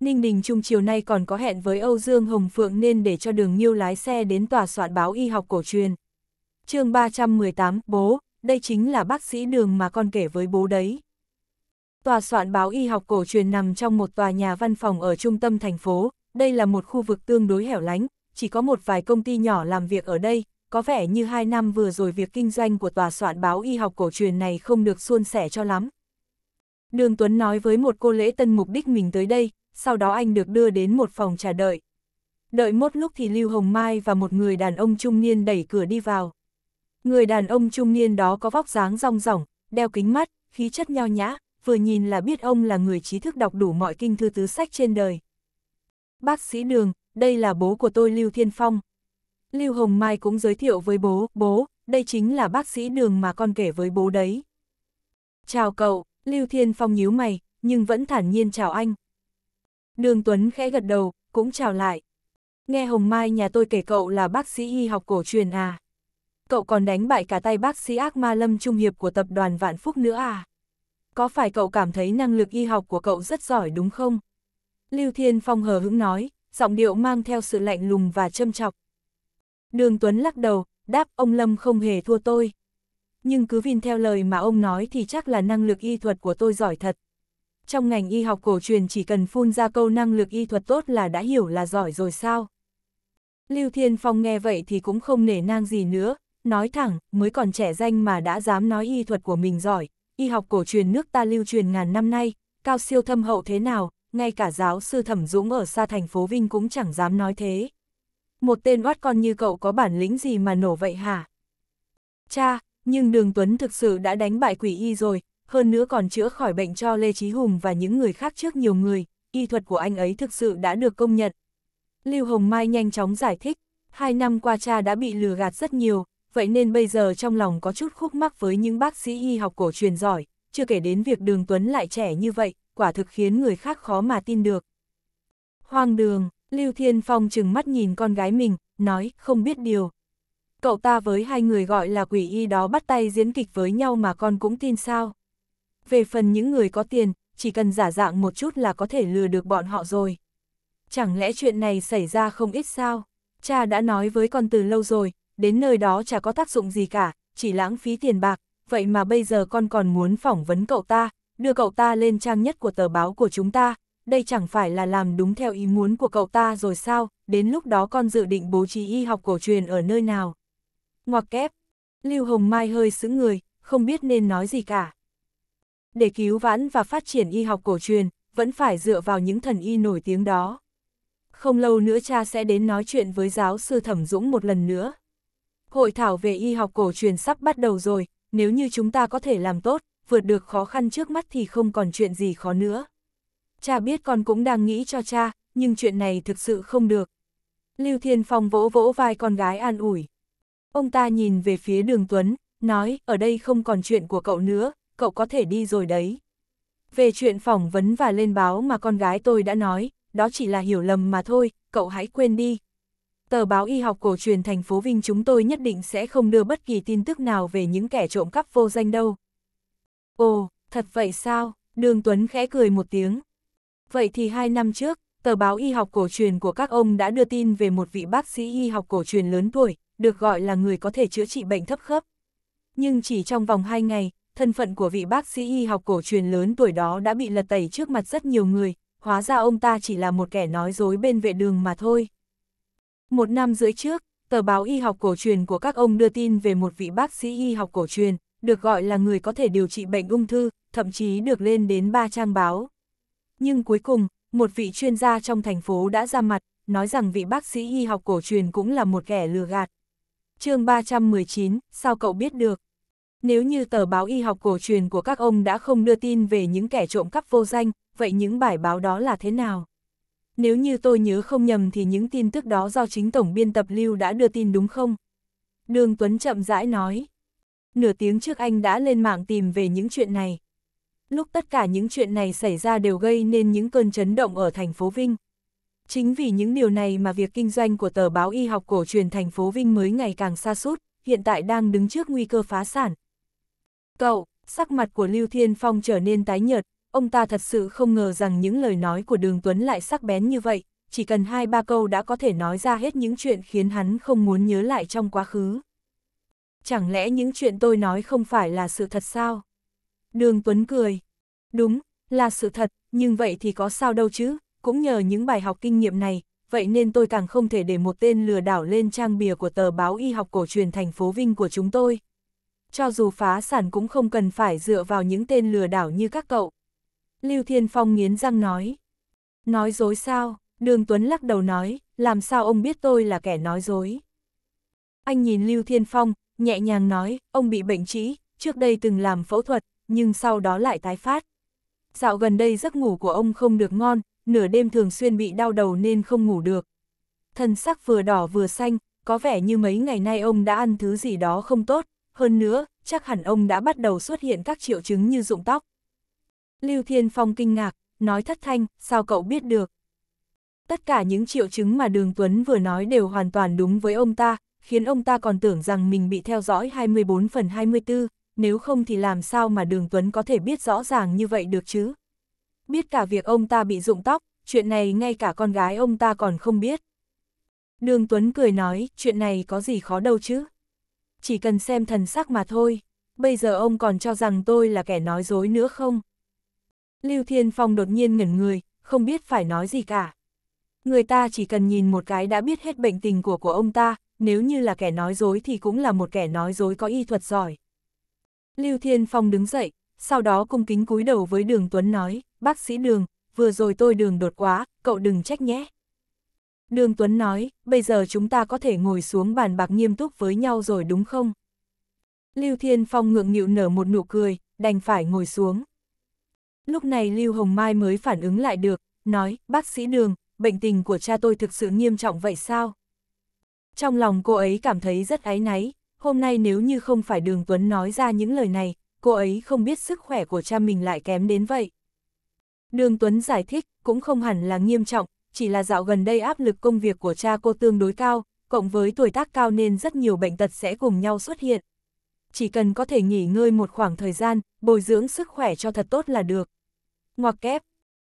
Ninh Đình Trung chiều nay còn có hẹn với Âu Dương Hồng Phượng nên để cho Đường Nhiêu lái xe đến tòa soạn báo y học cổ truyền. chương 318, bố, đây chính là bác sĩ Đường mà con kể với bố đấy. Tòa soạn báo y học cổ truyền nằm trong một tòa nhà văn phòng ở trung tâm thành phố, đây là một khu vực tương đối hẻo lánh, chỉ có một vài công ty nhỏ làm việc ở đây, có vẻ như hai năm vừa rồi việc kinh doanh của tòa soạn báo y học cổ truyền này không được suôn sẻ cho lắm. Đường Tuấn nói với một cô lễ tân mục đích mình tới đây, sau đó anh được đưa đến một phòng trà đợi. Đợi một lúc thì Lưu Hồng Mai và một người đàn ông trung niên đẩy cửa đi vào. Người đàn ông trung niên đó có vóc dáng rong ròng, đeo kính mắt, khí chất nho nhã, vừa nhìn là biết ông là người trí thức đọc đủ mọi kinh thư tứ sách trên đời. Bác sĩ Đường, đây là bố của tôi Lưu Thiên Phong. Lưu Hồng Mai cũng giới thiệu với bố, bố, đây chính là bác sĩ đường mà con kể với bố đấy. Chào cậu, Lưu Thiên Phong nhíu mày, nhưng vẫn thản nhiên chào anh. Đường Tuấn khẽ gật đầu, cũng chào lại. Nghe Hồng Mai nhà tôi kể cậu là bác sĩ y học cổ truyền à. Cậu còn đánh bại cả tay bác sĩ ác ma lâm trung hiệp của tập đoàn Vạn Phúc nữa à. Có phải cậu cảm thấy năng lực y học của cậu rất giỏi đúng không? Lưu Thiên Phong hờ hững nói, giọng điệu mang theo sự lạnh lùng và châm chọc. Đường Tuấn lắc đầu, đáp ông Lâm không hề thua tôi. Nhưng cứ vin theo lời mà ông nói thì chắc là năng lực y thuật của tôi giỏi thật. Trong ngành y học cổ truyền chỉ cần phun ra câu năng lực y thuật tốt là đã hiểu là giỏi rồi sao. Lưu Thiên Phong nghe vậy thì cũng không nể nang gì nữa, nói thẳng, mới còn trẻ danh mà đã dám nói y thuật của mình giỏi, y học cổ truyền nước ta lưu truyền ngàn năm nay, cao siêu thâm hậu thế nào, ngay cả giáo sư Thẩm Dũng ở xa thành phố Vinh cũng chẳng dám nói thế. Một tên oát con như cậu có bản lĩnh gì mà nổ vậy hả? Cha, nhưng Đường Tuấn thực sự đã đánh bại quỷ y rồi, hơn nữa còn chữa khỏi bệnh cho Lê Chí Hùng và những người khác trước nhiều người, y thuật của anh ấy thực sự đã được công nhận. Lưu Hồng Mai nhanh chóng giải thích, hai năm qua cha đã bị lừa gạt rất nhiều, vậy nên bây giờ trong lòng có chút khúc mắc với những bác sĩ y học cổ truyền giỏi, chưa kể đến việc Đường Tuấn lại trẻ như vậy, quả thực khiến người khác khó mà tin được. Hoang đường, Lưu Thiên Phong chừng mắt nhìn con gái mình, nói không biết điều. Cậu ta với hai người gọi là quỷ y đó bắt tay diễn kịch với nhau mà con cũng tin sao. Về phần những người có tiền, chỉ cần giả dạng một chút là có thể lừa được bọn họ rồi. Chẳng lẽ chuyện này xảy ra không ít sao? Cha đã nói với con từ lâu rồi, đến nơi đó chả có tác dụng gì cả, chỉ lãng phí tiền bạc, vậy mà bây giờ con còn muốn phỏng vấn cậu ta, đưa cậu ta lên trang nhất của tờ báo của chúng ta, đây chẳng phải là làm đúng theo ý muốn của cậu ta rồi sao, đến lúc đó con dự định bố trí y học cổ truyền ở nơi nào. Ngoặc kép, Lưu Hồng Mai hơi sững người, không biết nên nói gì cả. Để cứu vãn và phát triển y học cổ truyền, vẫn phải dựa vào những thần y nổi tiếng đó. Không lâu nữa cha sẽ đến nói chuyện với giáo sư Thẩm Dũng một lần nữa. Hội thảo về y học cổ truyền sắp bắt đầu rồi, nếu như chúng ta có thể làm tốt, vượt được khó khăn trước mắt thì không còn chuyện gì khó nữa. Cha biết con cũng đang nghĩ cho cha, nhưng chuyện này thực sự không được. Lưu Thiên Phong vỗ vỗ vai con gái an ủi. Ông ta nhìn về phía đường Tuấn, nói, ở đây không còn chuyện của cậu nữa, cậu có thể đi rồi đấy. Về chuyện phỏng vấn và lên báo mà con gái tôi đã nói, đó chỉ là hiểu lầm mà thôi, cậu hãy quên đi. Tờ báo y học cổ truyền thành phố Vinh chúng tôi nhất định sẽ không đưa bất kỳ tin tức nào về những kẻ trộm cắp vô danh đâu. Ồ, thật vậy sao? Đường Tuấn khẽ cười một tiếng. Vậy thì hai năm trước, tờ báo y học cổ truyền của các ông đã đưa tin về một vị bác sĩ y học cổ truyền lớn tuổi, được gọi là người có thể chữa trị bệnh thấp khớp. Nhưng chỉ trong vòng hai ngày, thân phận của vị bác sĩ y học cổ truyền lớn tuổi đó đã bị lật tẩy trước mặt rất nhiều người, hóa ra ông ta chỉ là một kẻ nói dối bên vệ đường mà thôi. Một năm rưỡi trước, tờ báo y học cổ truyền của các ông đưa tin về một vị bác sĩ y học cổ truyền, được gọi là người có thể điều trị bệnh ung thư, thậm chí được lên đến 3 trang báo. Nhưng cuối cùng, một vị chuyên gia trong thành phố đã ra mặt, nói rằng vị bác sĩ y học cổ truyền cũng là một kẻ lừa gạt. chương 319, sao cậu biết được? Nếu như tờ báo y học cổ truyền của các ông đã không đưa tin về những kẻ trộm cắp vô danh, vậy những bài báo đó là thế nào? Nếu như tôi nhớ không nhầm thì những tin tức đó do chính tổng biên tập lưu đã đưa tin đúng không? Đường Tuấn chậm rãi nói. Nửa tiếng trước anh đã lên mạng tìm về những chuyện này. Lúc tất cả những chuyện này xảy ra đều gây nên những cơn chấn động ở thành phố Vinh. Chính vì những điều này mà việc kinh doanh của tờ báo y học cổ truyền thành phố Vinh mới ngày càng xa sút hiện tại đang đứng trước nguy cơ phá sản. Cậu, sắc mặt của Lưu Thiên Phong trở nên tái nhợt, ông ta thật sự không ngờ rằng những lời nói của Đường Tuấn lại sắc bén như vậy, chỉ cần hai ba câu đã có thể nói ra hết những chuyện khiến hắn không muốn nhớ lại trong quá khứ chẳng lẽ những chuyện tôi nói không phải là sự thật sao? Đường Tuấn cười, đúng, là sự thật, nhưng vậy thì có sao đâu chứ, cũng nhờ những bài học kinh nghiệm này, vậy nên tôi càng không thể để một tên lừa đảo lên trang bìa của tờ báo y học cổ truyền thành phố Vinh của chúng tôi. Cho dù phá sản cũng không cần phải dựa vào những tên lừa đảo như các cậu. Lưu Thiên Phong nghiến răng nói. Nói dối sao? Đường Tuấn lắc đầu nói, làm sao ông biết tôi là kẻ nói dối? Anh nhìn Lưu Thiên Phong, nhẹ nhàng nói, ông bị bệnh trĩ, trước đây từng làm phẫu thuật, nhưng sau đó lại tái phát. Dạo gần đây giấc ngủ của ông không được ngon, nửa đêm thường xuyên bị đau đầu nên không ngủ được. Thân sắc vừa đỏ vừa xanh, có vẻ như mấy ngày nay ông đã ăn thứ gì đó không tốt, hơn nữa, chắc hẳn ông đã bắt đầu xuất hiện các triệu chứng như rụng tóc. Lưu Thiên Phong kinh ngạc, nói thất thanh, sao cậu biết được? Tất cả những triệu chứng mà Đường Tuấn vừa nói đều hoàn toàn đúng với ông ta, khiến ông ta còn tưởng rằng mình bị theo dõi 24 phần 24, nếu không thì làm sao mà Đường Tuấn có thể biết rõ ràng như vậy được chứ. Biết cả việc ông ta bị rụng tóc, chuyện này ngay cả con gái ông ta còn không biết. Đường Tuấn cười nói, chuyện này có gì khó đâu chứ. Chỉ cần xem thần sắc mà thôi, bây giờ ông còn cho rằng tôi là kẻ nói dối nữa không? Lưu Thiên Phong đột nhiên ngẩn người, không biết phải nói gì cả. Người ta chỉ cần nhìn một cái đã biết hết bệnh tình của của ông ta, nếu như là kẻ nói dối thì cũng là một kẻ nói dối có y thuật giỏi. Lưu Thiên Phong đứng dậy, sau đó cung kính cúi đầu với Đường Tuấn nói, bác sĩ Đường, vừa rồi tôi đường đột quá, cậu đừng trách nhé. Đường Tuấn nói, bây giờ chúng ta có thể ngồi xuống bàn bạc nghiêm túc với nhau rồi đúng không? Lưu Thiên Phong ngượng nghịu nở một nụ cười, đành phải ngồi xuống. Lúc này Lưu Hồng Mai mới phản ứng lại được, nói, bác sĩ Đường, bệnh tình của cha tôi thực sự nghiêm trọng vậy sao? Trong lòng cô ấy cảm thấy rất áy náy, hôm nay nếu như không phải Đường Tuấn nói ra những lời này, cô ấy không biết sức khỏe của cha mình lại kém đến vậy. Đường Tuấn giải thích, cũng không hẳn là nghiêm trọng, chỉ là dạo gần đây áp lực công việc của cha cô tương đối cao, cộng với tuổi tác cao nên rất nhiều bệnh tật sẽ cùng nhau xuất hiện. Chỉ cần có thể nghỉ ngơi một khoảng thời gian, bồi dưỡng sức khỏe cho thật tốt là được. Ngoặc kép,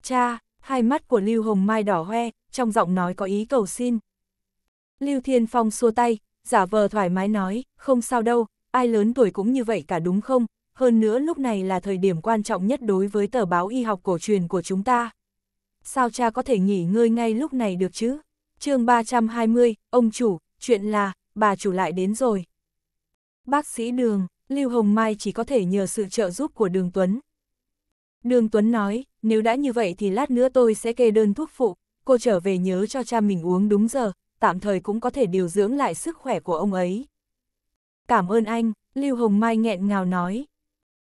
cha, hai mắt của Lưu Hồng Mai đỏ hoe, trong giọng nói có ý cầu xin. Lưu Thiên Phong xua tay, giả vờ thoải mái nói, không sao đâu, ai lớn tuổi cũng như vậy cả đúng không, hơn nữa lúc này là thời điểm quan trọng nhất đối với tờ báo y học cổ truyền của chúng ta. Sao cha có thể nghỉ ngơi ngay lúc này được chứ? chương 320, ông chủ, chuyện là, bà chủ lại đến rồi. Bác sĩ Đường, Lưu Hồng Mai chỉ có thể nhờ sự trợ giúp của Đường Tuấn. Đường Tuấn nói, nếu đã như vậy thì lát nữa tôi sẽ kê đơn thuốc phụ, cô trở về nhớ cho cha mình uống đúng giờ, tạm thời cũng có thể điều dưỡng lại sức khỏe của ông ấy. Cảm ơn anh, Lưu Hồng Mai nghẹn ngào nói.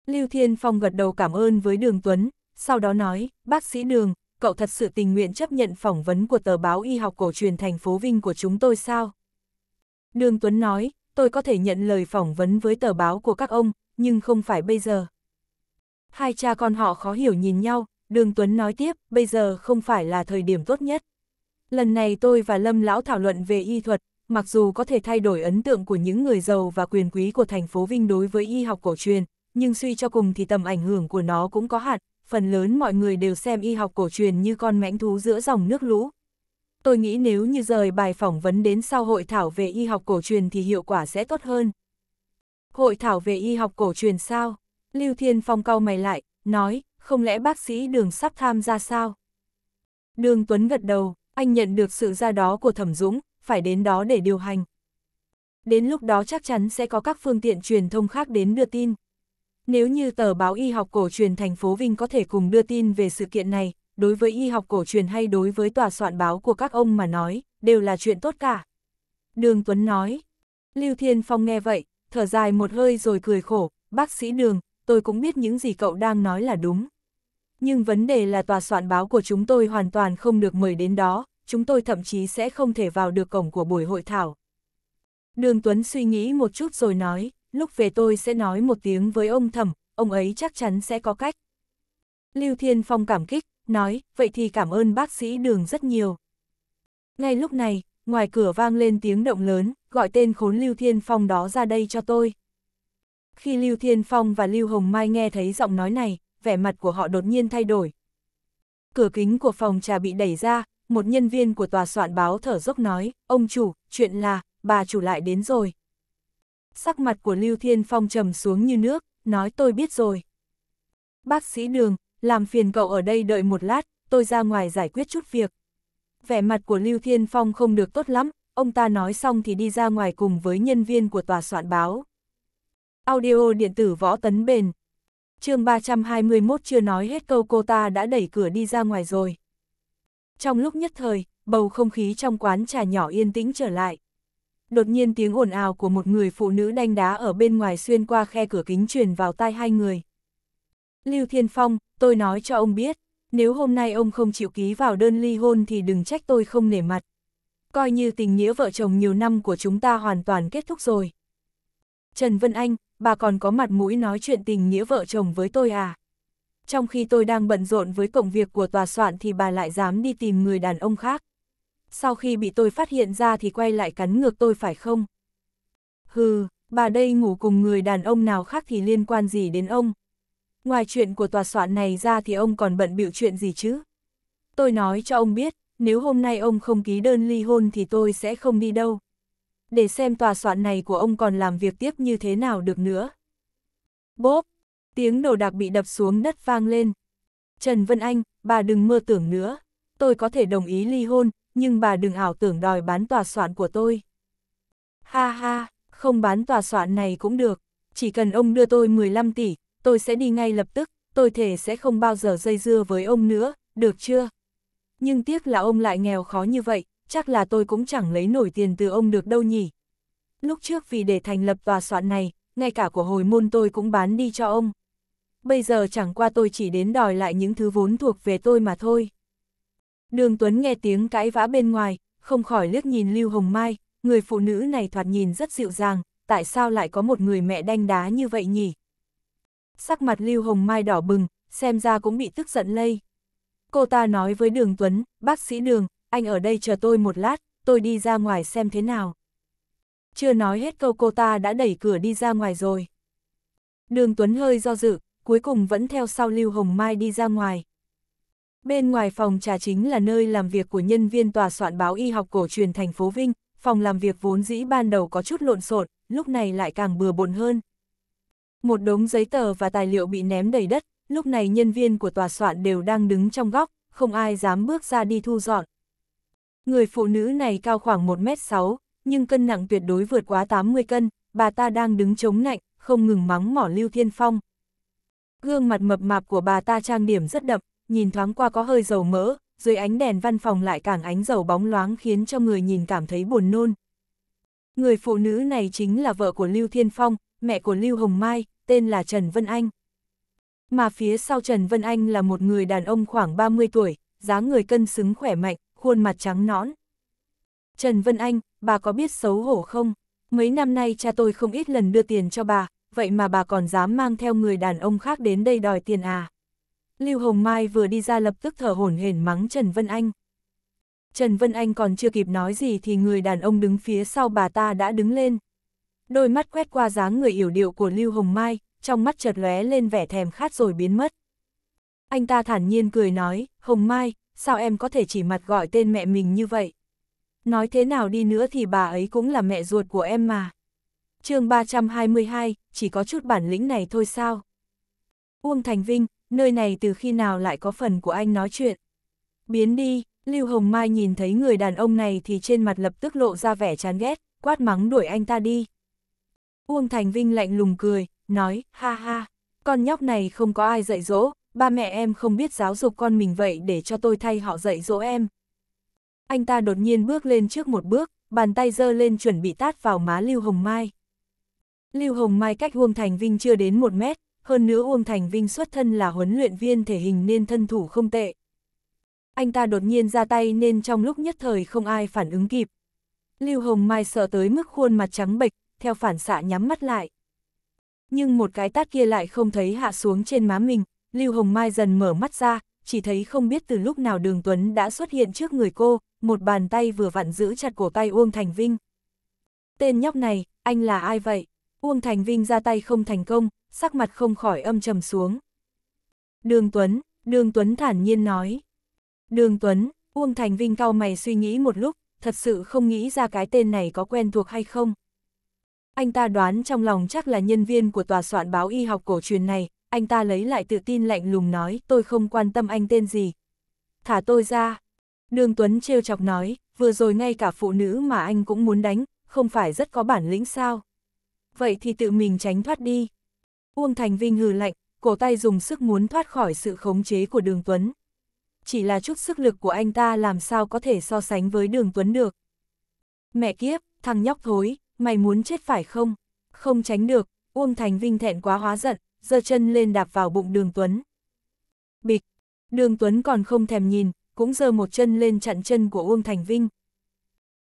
Lưu Thiên Phong gật đầu cảm ơn với Đường Tuấn, sau đó nói, bác sĩ Đường, cậu thật sự tình nguyện chấp nhận phỏng vấn của tờ báo y học cổ truyền thành phố Vinh của chúng tôi sao? Đường Tuấn nói, tôi có thể nhận lời phỏng vấn với tờ báo của các ông, nhưng không phải bây giờ. Hai cha con họ khó hiểu nhìn nhau, Đường Tuấn nói tiếp, bây giờ không phải là thời điểm tốt nhất lần này tôi và Lâm Lão thảo luận về y thuật, mặc dù có thể thay đổi ấn tượng của những người giàu và quyền quý của thành phố Vinh đối với y học cổ truyền, nhưng suy cho cùng thì tầm ảnh hưởng của nó cũng có hạn, phần lớn mọi người đều xem y học cổ truyền như con mãnh thú giữa dòng nước lũ. Tôi nghĩ nếu như rời bài phỏng vấn đến sau hội thảo về y học cổ truyền thì hiệu quả sẽ tốt hơn. Hội thảo về y học cổ truyền sao? Lưu Thiên Phong cau mày lại, nói, không lẽ bác sĩ đường sắp tham gia sao? Đường Tuấn gật đầu, anh nhận được sự ra đó của Thẩm Dũng, phải đến đó để điều hành. Đến lúc đó chắc chắn sẽ có các phương tiện truyền thông khác đến đưa tin. Nếu như tờ báo y học cổ truyền thành phố Vinh có thể cùng đưa tin về sự kiện này, đối với y học cổ truyền hay đối với tòa soạn báo của các ông mà nói, đều là chuyện tốt cả. Đường Tuấn nói. Lưu Thiên Phong nghe vậy, thở dài một hơi rồi cười khổ, bác sĩ Đường, tôi cũng biết những gì cậu đang nói là đúng. Nhưng vấn đề là tòa soạn báo của chúng tôi hoàn toàn không được mời đến đó, chúng tôi thậm chí sẽ không thể vào được cổng của buổi hội thảo. Đường Tuấn suy nghĩ một chút rồi nói, lúc về tôi sẽ nói một tiếng với ông thẩm, ông ấy chắc chắn sẽ có cách. Lưu Thiên Phong cảm kích, nói, vậy thì cảm ơn bác sĩ Đường rất nhiều. Ngay lúc này, ngoài cửa vang lên tiếng động lớn, gọi tên khốn Lưu Thiên Phong đó ra đây cho tôi. Khi Lưu Thiên Phong và Lưu Hồng Mai nghe thấy giọng nói này, vẻ mặt của họ đột nhiên thay đổi. Cửa kính của phòng trà bị đẩy ra, một nhân viên của tòa soạn báo thở dốc nói, ông chủ, chuyện là, bà chủ lại đến rồi. Sắc mặt của Lưu Thiên Phong trầm xuống như nước, nói tôi biết rồi. Bác sĩ Đường, làm phiền cậu ở đây đợi một lát, tôi ra ngoài giải quyết chút việc. Vẻ mặt của Lưu Thiên Phong không được tốt lắm, ông ta nói xong thì đi ra ngoài cùng với nhân viên của tòa soạn báo. Audio điện tử võ tấn bền. chương 321 chưa nói hết câu cô ta đã đẩy cửa đi ra ngoài rồi. Trong lúc nhất thời, bầu không khí trong quán trà nhỏ yên tĩnh trở lại. Đột nhiên tiếng ồn ào của một người phụ nữ đanh đá ở bên ngoài xuyên qua khe cửa kính truyền vào tai hai người. Lưu Thiên Phong, tôi nói cho ông biết, nếu hôm nay ông không chịu ký vào đơn ly hôn thì đừng trách tôi không nể mặt. Coi như tình nghĩa vợ chồng nhiều năm của chúng ta hoàn toàn kết thúc rồi. Trần Vân Anh, bà còn có mặt mũi nói chuyện tình nghĩa vợ chồng với tôi à? trong khi tôi đang bận rộn với công việc của tòa soạn thì bà lại dám đi tìm người đàn ông khác. Sau khi bị tôi phát hiện ra thì quay lại cắn ngược tôi phải không? Hừ, bà đây ngủ cùng người đàn ông nào khác thì liên quan gì đến ông? Ngoài chuyện của tòa soạn này ra thì ông còn bận biểu chuyện gì chứ? Tôi nói cho ông biết, nếu hôm nay ông không ký đơn ly hôn thì tôi sẽ không đi đâu. Để xem tòa soạn này của ông còn làm việc tiếp như thế nào được nữa. Bốp, Tiếng đồ đạc bị đập xuống đất vang lên. Trần Vân Anh, bà đừng mơ tưởng nữa. Tôi có thể đồng ý ly hôn, nhưng bà đừng ảo tưởng đòi bán tòa soạn của tôi. Ha ha, không bán tòa soạn này cũng được. Chỉ cần ông đưa tôi 15 tỷ, tôi sẽ đi ngay lập tức. Tôi thể sẽ không bao giờ dây dưa với ông nữa, được chưa? Nhưng tiếc là ông lại nghèo khó như vậy, chắc là tôi cũng chẳng lấy nổi tiền từ ông được đâu nhỉ. Lúc trước vì để thành lập tòa soạn này, ngay cả của hồi môn tôi cũng bán đi cho ông bây giờ chẳng qua tôi chỉ đến đòi lại những thứ vốn thuộc về tôi mà thôi. Đường Tuấn nghe tiếng cãi vã bên ngoài, không khỏi liếc nhìn Lưu Hồng Mai, người phụ nữ này thoạt nhìn rất dịu dàng, tại sao lại có một người mẹ đanh đá như vậy nhỉ? Sắc mặt Lưu Hồng Mai đỏ bừng, xem ra cũng bị tức giận lây. Cô ta nói với Đường Tuấn, bác sĩ Đường, anh ở đây chờ tôi một lát, tôi đi ra ngoài xem thế nào. Chưa nói hết câu cô ta đã đẩy cửa đi ra ngoài rồi. Đường Tuấn hơi do dự, cuối cùng vẫn theo sau Lưu Hồng Mai đi ra ngoài. Bên ngoài phòng trà chính là nơi làm việc của nhân viên tòa soạn báo y học cổ truyền thành phố Vinh, phòng làm việc vốn dĩ ban đầu có chút lộn xộn, lúc này lại càng bừa bộn hơn. Một đống giấy tờ và tài liệu bị ném đầy đất, lúc này nhân viên của tòa soạn đều đang đứng trong góc, không ai dám bước ra đi thu dọn. Người phụ nữ này cao khoảng 1m6, nhưng cân nặng tuyệt đối vượt quá 80 cân, bà ta đang đứng chống nạnh, không ngừng mắng mỏ Lưu Thiên Phong. Gương mặt mập mạp của bà ta trang điểm rất đậm, nhìn thoáng qua có hơi dầu mỡ, dưới ánh đèn văn phòng lại càng ánh dầu bóng loáng khiến cho người nhìn cảm thấy buồn nôn. Người phụ nữ này chính là vợ của Lưu Thiên Phong, mẹ của Lưu Hồng Mai, tên là Trần Vân Anh. Mà phía sau Trần Vân Anh là một người đàn ông khoảng 30 tuổi, dáng người cân xứng khỏe mạnh, khuôn mặt trắng nõn. Trần Vân Anh, bà có biết xấu hổ không? Mấy năm nay cha tôi không ít lần đưa tiền cho bà, vậy mà bà còn dám mang theo người đàn ông khác đến đây đòi tiền à. Lưu Hồng Mai vừa đi ra lập tức thở hổn hển mắng Trần Vân Anh. Trần Vân Anh còn chưa kịp nói gì thì người đàn ông đứng phía sau bà ta đã đứng lên. Đôi mắt quét qua dáng người yểu điệu của Lưu Hồng Mai, trong mắt chợt lóe lên vẻ thèm khát rồi biến mất. Anh ta thản nhiên cười nói, Hồng Mai, sao em có thể chỉ mặt gọi tên mẹ mình như vậy? Nói thế nào đi nữa thì bà ấy cũng là mẹ ruột của em mà chương 322, chỉ có chút bản lĩnh này thôi sao? Uông Thành Vinh, nơi này từ khi nào lại có phần của anh nói chuyện? Biến đi, Lưu Hồng Mai nhìn thấy người đàn ông này thì trên mặt lập tức lộ ra vẻ chán ghét, quát mắng đuổi anh ta đi. Uông Thành Vinh lạnh lùng cười, nói, ha ha, con nhóc này không có ai dạy dỗ, ba mẹ em không biết giáo dục con mình vậy để cho tôi thay họ dạy dỗ em. Anh ta đột nhiên bước lên trước một bước, bàn tay giơ lên chuẩn bị tát vào má Lưu Hồng Mai. Lưu Hồng Mai cách Uông Thành Vinh chưa đến một mét, hơn nữa Uông Thành Vinh xuất thân là huấn luyện viên thể hình nên thân thủ không tệ. Anh ta đột nhiên ra tay nên trong lúc nhất thời không ai phản ứng kịp. Lưu Hồng Mai sợ tới mức khuôn mặt trắng bệch, theo phản xạ nhắm mắt lại. Nhưng một cái tát kia lại không thấy hạ xuống trên má mình, Lưu Hồng Mai dần mở mắt ra, chỉ thấy không biết từ lúc nào Đường Tuấn đã xuất hiện trước người cô, một bàn tay vừa vặn giữ chặt cổ tay Uông Thành Vinh. Tên nhóc này, anh là ai vậy? Uông Thành Vinh ra tay không thành công, sắc mặt không khỏi âm trầm xuống. Đường Tuấn, Đường Tuấn thản nhiên nói. Đường Tuấn, Uông Thành Vinh cao mày suy nghĩ một lúc, thật sự không nghĩ ra cái tên này có quen thuộc hay không. Anh ta đoán trong lòng chắc là nhân viên của tòa soạn báo y học cổ truyền này, anh ta lấy lại tự tin lạnh lùng nói tôi không quan tâm anh tên gì. Thả tôi ra. Đường Tuấn trêu chọc nói, vừa rồi ngay cả phụ nữ mà anh cũng muốn đánh, không phải rất có bản lĩnh sao vậy thì tự mình tránh thoát đi. Uông Thành Vinh hừ lạnh, cổ tay dùng sức muốn thoát khỏi sự khống chế của Đường Tuấn. Chỉ là chút sức lực của anh ta làm sao có thể so sánh với Đường Tuấn được. Mẹ kiếp, thằng nhóc thối, mày muốn chết phải không? Không tránh được, Uông Thành Vinh thẹn quá hóa giận, giơ chân lên đạp vào bụng Đường Tuấn. Bịch, Đường Tuấn còn không thèm nhìn, cũng giơ một chân lên chặn chân của Uông Thành Vinh.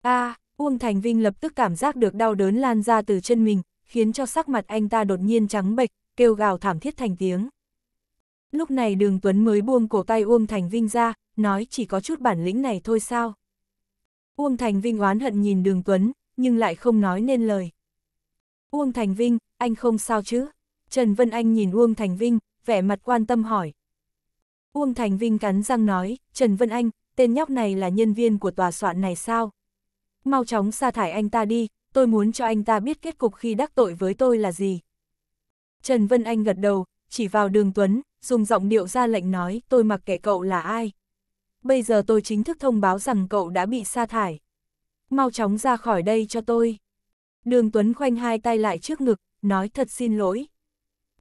A, à, Uông Thành Vinh lập tức cảm giác được đau đớn lan ra từ chân mình, khiến cho sắc mặt anh ta đột nhiên trắng bệch, kêu gào thảm thiết thành tiếng. Lúc này đường Tuấn mới buông cổ tay Uông Thành Vinh ra, nói chỉ có chút bản lĩnh này thôi sao. Uông Thành Vinh oán hận nhìn đường Tuấn, nhưng lại không nói nên lời. Uông Thành Vinh, anh không sao chứ? Trần Vân Anh nhìn Uông Thành Vinh, vẻ mặt quan tâm hỏi. Uông Thành Vinh cắn răng nói, Trần Vân Anh, tên nhóc này là nhân viên của tòa soạn này sao? Mau chóng sa thải anh ta đi, tôi muốn cho anh ta biết kết cục khi đắc tội với tôi là gì. Trần Vân Anh gật đầu, chỉ vào đường Tuấn, dùng giọng điệu ra lệnh nói tôi mặc kệ cậu là ai. Bây giờ tôi chính thức thông báo rằng cậu đã bị sa thải. Mau chóng ra khỏi đây cho tôi. Đường Tuấn khoanh hai tay lại trước ngực, nói thật xin lỗi.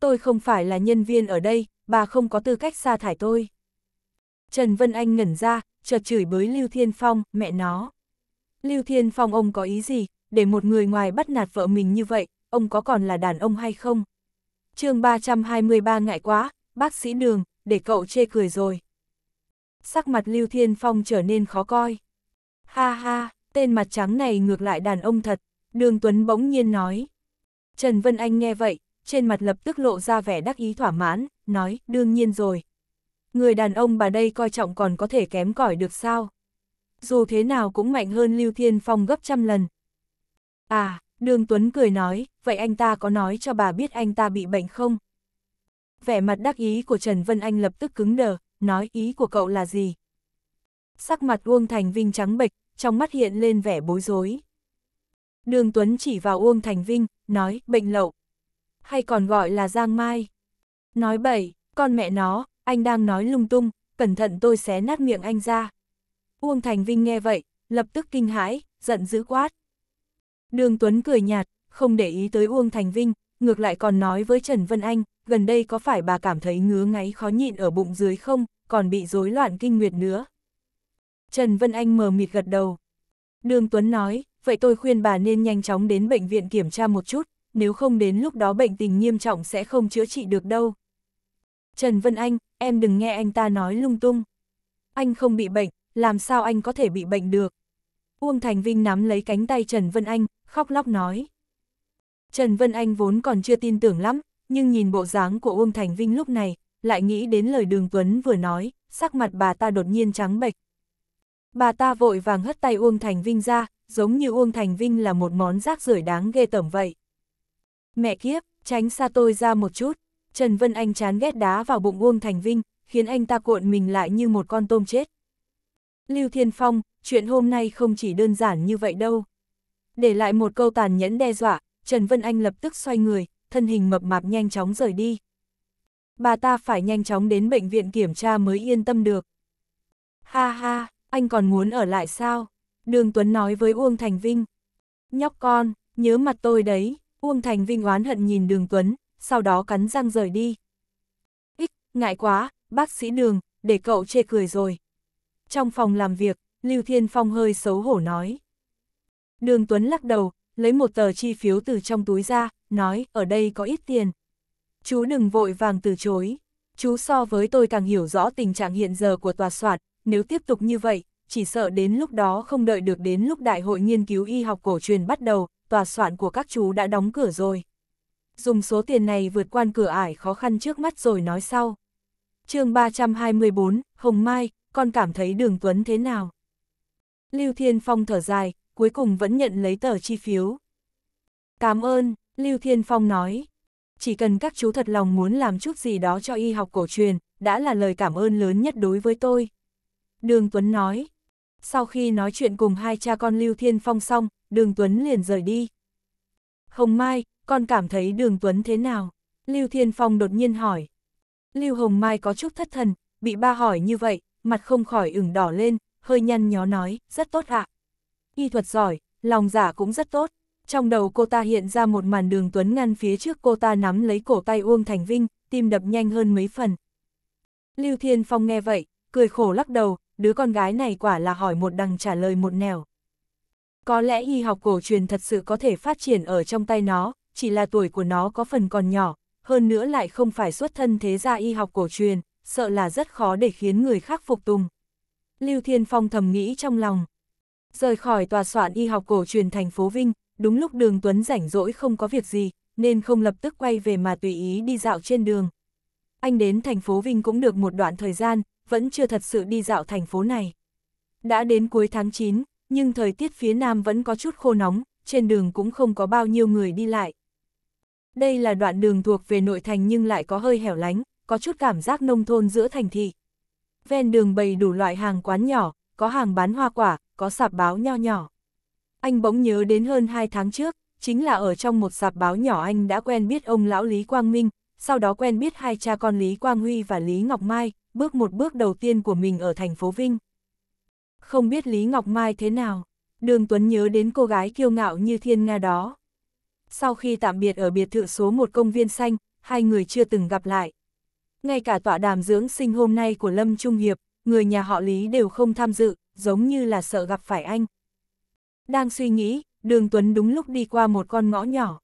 Tôi không phải là nhân viên ở đây, bà không có tư cách sa thải tôi. Trần Vân Anh ngẩn ra, chợt chửi bới Lưu Thiên Phong, mẹ nó. Lưu Thiên Phong ông có ý gì, để một người ngoài bắt nạt vợ mình như vậy, ông có còn là đàn ông hay không? chương 323 ngại quá, bác sĩ đường, để cậu chê cười rồi. Sắc mặt Lưu Thiên Phong trở nên khó coi. Ha ha, tên mặt trắng này ngược lại đàn ông thật, đường Tuấn bỗng nhiên nói. Trần Vân Anh nghe vậy, trên mặt lập tức lộ ra vẻ đắc ý thỏa mãn, nói, đương nhiên rồi. Người đàn ông bà đây coi trọng còn có thể kém cỏi được sao? Dù thế nào cũng mạnh hơn Lưu Thiên Phong gấp trăm lần, À, Đường Tuấn cười nói, vậy anh ta có nói cho bà biết anh ta bị bệnh không? Vẻ mặt đắc ý của Trần Vân Anh lập tức cứng đờ, nói ý của cậu là gì? Sắc mặt Uông Thành Vinh trắng bệch, trong mắt hiện lên vẻ bối rối. Đường Tuấn chỉ vào Uông Thành Vinh, nói, bệnh lậu. Hay còn gọi là Giang Mai. Nói bậy, con mẹ nó, anh đang nói lung tung, cẩn thận tôi xé nát miệng anh ra. Uông Thành Vinh nghe vậy, lập tức kinh hãi, giận dữ quát. Đường Tuấn cười nhạt, không để ý tới Uông Thành Vinh, ngược lại còn nói với Trần Vân Anh, gần đây có phải bà cảm thấy ngứa ngáy khó nhịn ở bụng dưới không, còn bị rối loạn kinh nguyệt nữa. Trần Vân Anh mờ mịt gật đầu. Đường Tuấn nói, vậy tôi khuyên bà nên nhanh chóng đến bệnh viện kiểm tra một chút, nếu không đến lúc đó bệnh tình nghiêm trọng sẽ không chữa trị được đâu. Trần Vân Anh, em đừng nghe anh ta nói lung tung. Anh không bị bệnh, làm sao anh có thể bị bệnh được? Uông Thành Vinh nắm lấy cánh tay Trần Vân Anh, khóc lóc nói. Trần Vân Anh vốn còn chưa tin tưởng lắm, nhưng nhìn bộ dáng của Uông Thành Vinh lúc này, lại nghĩ đến lời Đường Tuấn vừa nói, sắc mặt bà ta đột nhiên trắng bệch. Bà ta vội vàng hất tay Uông Thành Vinh ra, giống như Uông Thành Vinh là một món rác rưởi đáng ghê tởm vậy. Mẹ kiếp, tránh xa tôi ra một chút. Trần Vân Anh chán ghét đá vào bụng Uông Thành Vinh, khiến anh ta cuộn mình lại như một con tôm chết. Lưu Thiên Phong, chuyện hôm nay không chỉ đơn giản như vậy đâu. Để lại một câu tàn nhẫn đe dọa, Trần Vân Anh lập tức xoay người, thân hình mập mạp nhanh chóng rời đi. Bà ta phải nhanh chóng đến bệnh viện kiểm tra mới yên tâm được. Ha ha, anh còn muốn ở lại sao? Đường Tuấn nói với Uông Thành Vinh. Nhóc con, nhớ mặt tôi đấy, Uông Thành Vinh oán hận nhìn Đường Tuấn, sau đó cắn răng rời đi. Ích, ngại quá, bác sĩ Đường, để cậu chê cười rồi. Trong phòng làm việc, Lưu Thiên Phong hơi xấu hổ nói. Đường Tuấn lắc đầu, lấy một tờ chi phiếu từ trong túi ra, nói, ở đây có ít tiền. Chú đừng vội vàng từ chối. Chú so với tôi càng hiểu rõ tình trạng hiện giờ của tòa soạn. nếu tiếp tục như vậy, chỉ sợ đến lúc đó không đợi được đến lúc Đại hội Nghiên cứu Y học cổ truyền bắt đầu, tòa soạn của các chú đã đóng cửa rồi. Dùng số tiền này vượt qua cửa ải khó khăn trước mắt rồi nói sau. chương 324, Hồng Mai, con cảm thấy đường Tuấn thế nào? Lưu Thiên Phong thở dài, cuối cùng vẫn nhận lấy tờ chi phiếu. Cảm ơn, Lưu Thiên Phong nói. Chỉ cần các chú thật lòng muốn làm chút gì đó cho y học cổ truyền, đã là lời cảm ơn lớn nhất đối với tôi. Đường Tuấn nói. Sau khi nói chuyện cùng hai cha con Lưu Thiên Phong xong, Đường Tuấn liền rời đi. Hồng Mai, con cảm thấy Đường Tuấn thế nào? Lưu Thiên Phong đột nhiên hỏi. Lưu Hồng Mai có chút thất thần, bị ba hỏi như vậy, mặt không khỏi ửng đỏ lên, hơi nhăn nhó nói, rất tốt ạ. À y thuật giỏi, lòng giả dạ cũng rất tốt. Trong đầu cô ta hiện ra một màn đường tuấn ngăn phía trước cô ta nắm lấy cổ tay Uông Thành Vinh, tim đập nhanh hơn mấy phần. Lưu Thiên Phong nghe vậy, cười khổ lắc đầu, đứa con gái này quả là hỏi một đằng trả lời một nẻo. Có lẽ y học cổ truyền thật sự có thể phát triển ở trong tay nó, chỉ là tuổi của nó có phần còn nhỏ, hơn nữa lại không phải xuất thân thế gia y học cổ truyền, sợ là rất khó để khiến người khác phục tùng. Lưu Thiên Phong thầm nghĩ trong lòng. Rời khỏi tòa soạn y học cổ truyền thành phố Vinh, đúng lúc đường Tuấn rảnh rỗi không có việc gì, nên không lập tức quay về mà tùy ý đi dạo trên đường. Anh đến thành phố Vinh cũng được một đoạn thời gian, vẫn chưa thật sự đi dạo thành phố này. Đã đến cuối tháng 9, nhưng thời tiết phía Nam vẫn có chút khô nóng, trên đường cũng không có bao nhiêu người đi lại. Đây là đoạn đường thuộc về nội thành nhưng lại có hơi hẻo lánh, có chút cảm giác nông thôn giữa thành thị. Ven đường bày đủ loại hàng quán nhỏ, có hàng bán hoa quả, có sạp báo nho nhỏ. Anh bỗng nhớ đến hơn 2 tháng trước, chính là ở trong một sạp báo nhỏ anh đã quen biết ông lão Lý Quang Minh, sau đó quen biết hai cha con Lý Quang Huy và Lý Ngọc Mai, bước một bước đầu tiên của mình ở thành phố Vinh. Không biết Lý Ngọc Mai thế nào, Đường Tuấn nhớ đến cô gái kiêu ngạo như thiên nga đó. Sau khi tạm biệt ở biệt thự số một công viên xanh, hai người chưa từng gặp lại. Ngay cả tọa đàm dưỡng sinh hôm nay của Lâm Trung Hiệp, người nhà họ Lý đều không tham dự, giống như là sợ gặp phải anh. Đang suy nghĩ, đường Tuấn đúng lúc đi qua một con ngõ nhỏ.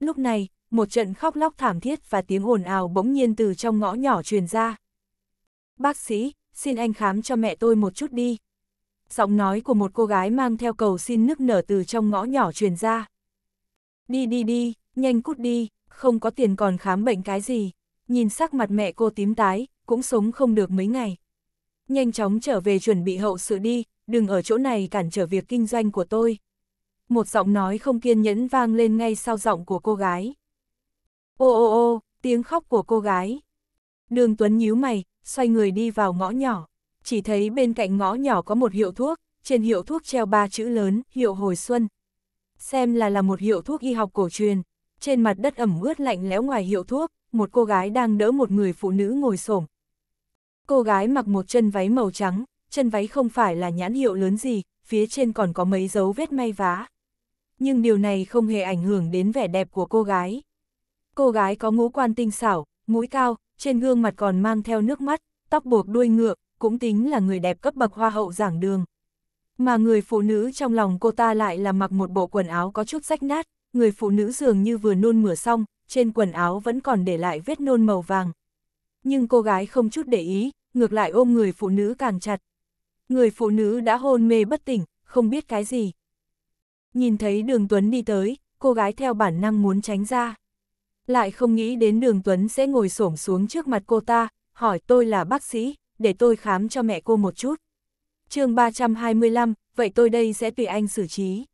Lúc này, một trận khóc lóc thảm thiết và tiếng ồn ào bỗng nhiên từ trong ngõ nhỏ truyền ra. Bác sĩ, xin anh khám cho mẹ tôi một chút đi. Giọng nói của một cô gái mang theo cầu xin nức nở từ trong ngõ nhỏ truyền ra. Đi đi đi, nhanh cút đi, không có tiền còn khám bệnh cái gì. Nhìn sắc mặt mẹ cô tím tái, cũng sống không được mấy ngày nhanh chóng trở về chuẩn bị hậu sự đi, đừng ở chỗ này cản trở việc kinh doanh của tôi. Một giọng nói không kiên nhẫn vang lên ngay sau giọng của cô gái. Ô ô ô, tiếng khóc của cô gái. Đường Tuấn nhíu mày, xoay người đi vào ngõ nhỏ. Chỉ thấy bên cạnh ngõ nhỏ có một hiệu thuốc, trên hiệu thuốc treo ba chữ lớn, hiệu hồi xuân. Xem là là một hiệu thuốc y học cổ truyền. Trên mặt đất ẩm ướt lạnh lẽo ngoài hiệu thuốc, một cô gái đang đỡ một người phụ nữ ngồi xổm Cô gái mặc một chân váy màu trắng, chân váy không phải là nhãn hiệu lớn gì, phía trên còn có mấy dấu vết may vá. Nhưng điều này không hề ảnh hưởng đến vẻ đẹp của cô gái. Cô gái có ngũ quan tinh xảo, mũi cao, trên gương mặt còn mang theo nước mắt, tóc buộc đuôi ngựa, cũng tính là người đẹp cấp bậc hoa hậu giảng đường. Mà người phụ nữ trong lòng cô ta lại là mặc một bộ quần áo có chút rách nát, người phụ nữ dường như vừa nôn mửa xong, trên quần áo vẫn còn để lại vết nôn màu vàng. Nhưng cô gái không chút để ý, ngược lại ôm người phụ nữ càng chặt. Người phụ nữ đã hôn mê bất tỉnh, không biết cái gì. Nhìn thấy đường Tuấn đi tới, cô gái theo bản năng muốn tránh ra. Lại không nghĩ đến đường Tuấn sẽ ngồi xổm xuống trước mặt cô ta, hỏi tôi là bác sĩ, để tôi khám cho mẹ cô một chút. chương 325, vậy tôi đây sẽ tùy anh xử trí.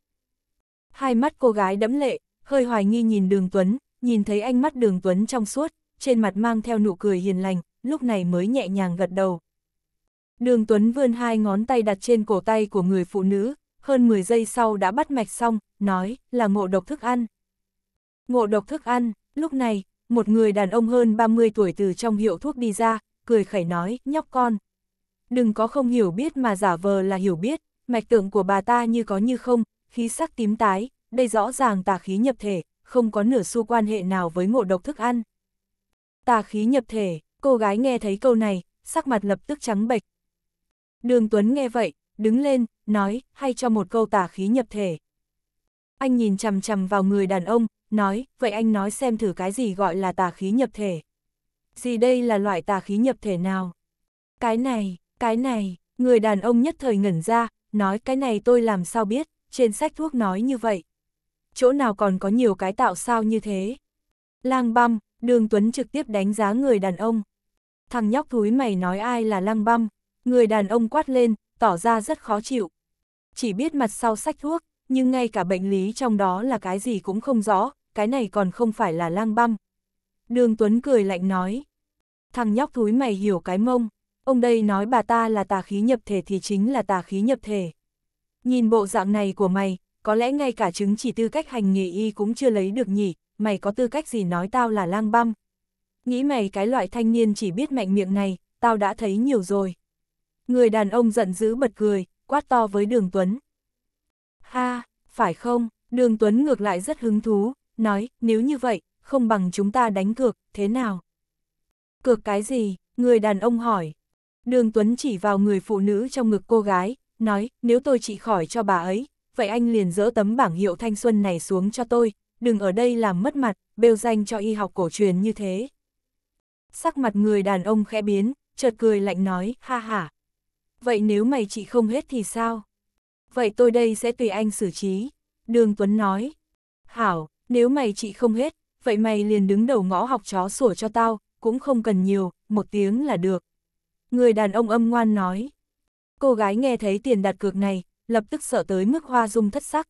Hai mắt cô gái đẫm lệ, hơi hoài nghi nhìn đường Tuấn, nhìn thấy ánh mắt đường Tuấn trong suốt, trên mặt mang theo nụ cười hiền lành, lúc này mới nhẹ nhàng gật đầu. Đường Tuấn vươn hai ngón tay đặt trên cổ tay của người phụ nữ, hơn 10 giây sau đã bắt mạch xong, nói là ngộ độc thức ăn. Ngộ độc thức ăn, lúc này, một người đàn ông hơn 30 tuổi từ trong hiệu thuốc đi ra, cười khẩy nói, nhóc con. Đừng có không hiểu biết mà giả vờ là hiểu biết, mạch tượng của bà ta như có như không, khí sắc tím tái, đây rõ ràng tà khí nhập thể, không có nửa xu quan hệ nào với ngộ độc thức ăn. Tà khí nhập thể, Cô gái nghe thấy câu này, sắc mặt lập tức trắng bệch. Đường Tuấn nghe vậy, đứng lên, nói, hay cho một câu tả khí nhập thể. Anh nhìn chằm chằm vào người đàn ông, nói, vậy anh nói xem thử cái gì gọi là tà khí nhập thể. Gì đây là loại tà khí nhập thể nào? Cái này, cái này, người đàn ông nhất thời ngẩn ra, nói cái này tôi làm sao biết, trên sách thuốc nói như vậy. Chỗ nào còn có nhiều cái tạo sao như thế? Lang băm, Đường Tuấn trực tiếp đánh giá người đàn ông. Thằng nhóc thúi mày nói ai là lăng băm, người đàn ông quát lên, tỏ ra rất khó chịu. Chỉ biết mặt sau sách thuốc, nhưng ngay cả bệnh lý trong đó là cái gì cũng không rõ, cái này còn không phải là lang băm. Đường Tuấn cười lạnh nói, thằng nhóc thúi mày hiểu cái mông, ông đây nói bà ta là tà khí nhập thể thì chính là tà khí nhập thể. Nhìn bộ dạng này của mày, có lẽ ngay cả chứng chỉ tư cách hành nghề y cũng chưa lấy được nhỉ, mày có tư cách gì nói tao là lang băm. Nghĩ mày cái loại thanh niên chỉ biết mạnh miệng này, tao đã thấy nhiều rồi. Người đàn ông giận dữ bật cười, quát to với đường Tuấn. Ha, phải không, đường Tuấn ngược lại rất hứng thú, nói, nếu như vậy, không bằng chúng ta đánh cược, thế nào? Cược cái gì? Người đàn ông hỏi. Đường Tuấn chỉ vào người phụ nữ trong ngực cô gái, nói, nếu tôi trị khỏi cho bà ấy, vậy anh liền dỡ tấm bảng hiệu thanh xuân này xuống cho tôi, đừng ở đây làm mất mặt, bêu danh cho y học cổ truyền như thế. Sắc mặt người đàn ông khẽ biến, chợt cười lạnh nói, ha ha. Vậy nếu mày chị không hết thì sao? Vậy tôi đây sẽ tùy anh xử trí. Đường Tuấn nói, Hảo, nếu mày chị không hết, vậy mày liền đứng đầu ngõ học chó sủa cho tao, cũng không cần nhiều, một tiếng là được. Người đàn ông âm ngoan nói, cô gái nghe thấy tiền đặt cược này, lập tức sợ tới mức hoa dung thất sắc.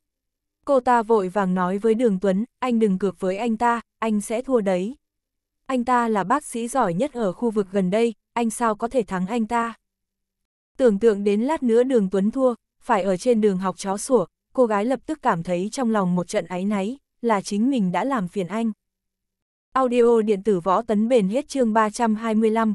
Cô ta vội vàng nói với Đường Tuấn, anh đừng cược với anh ta, anh sẽ thua đấy. Anh ta là bác sĩ giỏi nhất ở khu vực gần đây, anh sao có thể thắng anh ta? Tưởng tượng đến lát nữa đường Tuấn thua, phải ở trên đường học chó sủa, cô gái lập tức cảm thấy trong lòng một trận áy náy, là chính mình đã làm phiền anh. Audio điện tử võ tấn bền hết chương 325,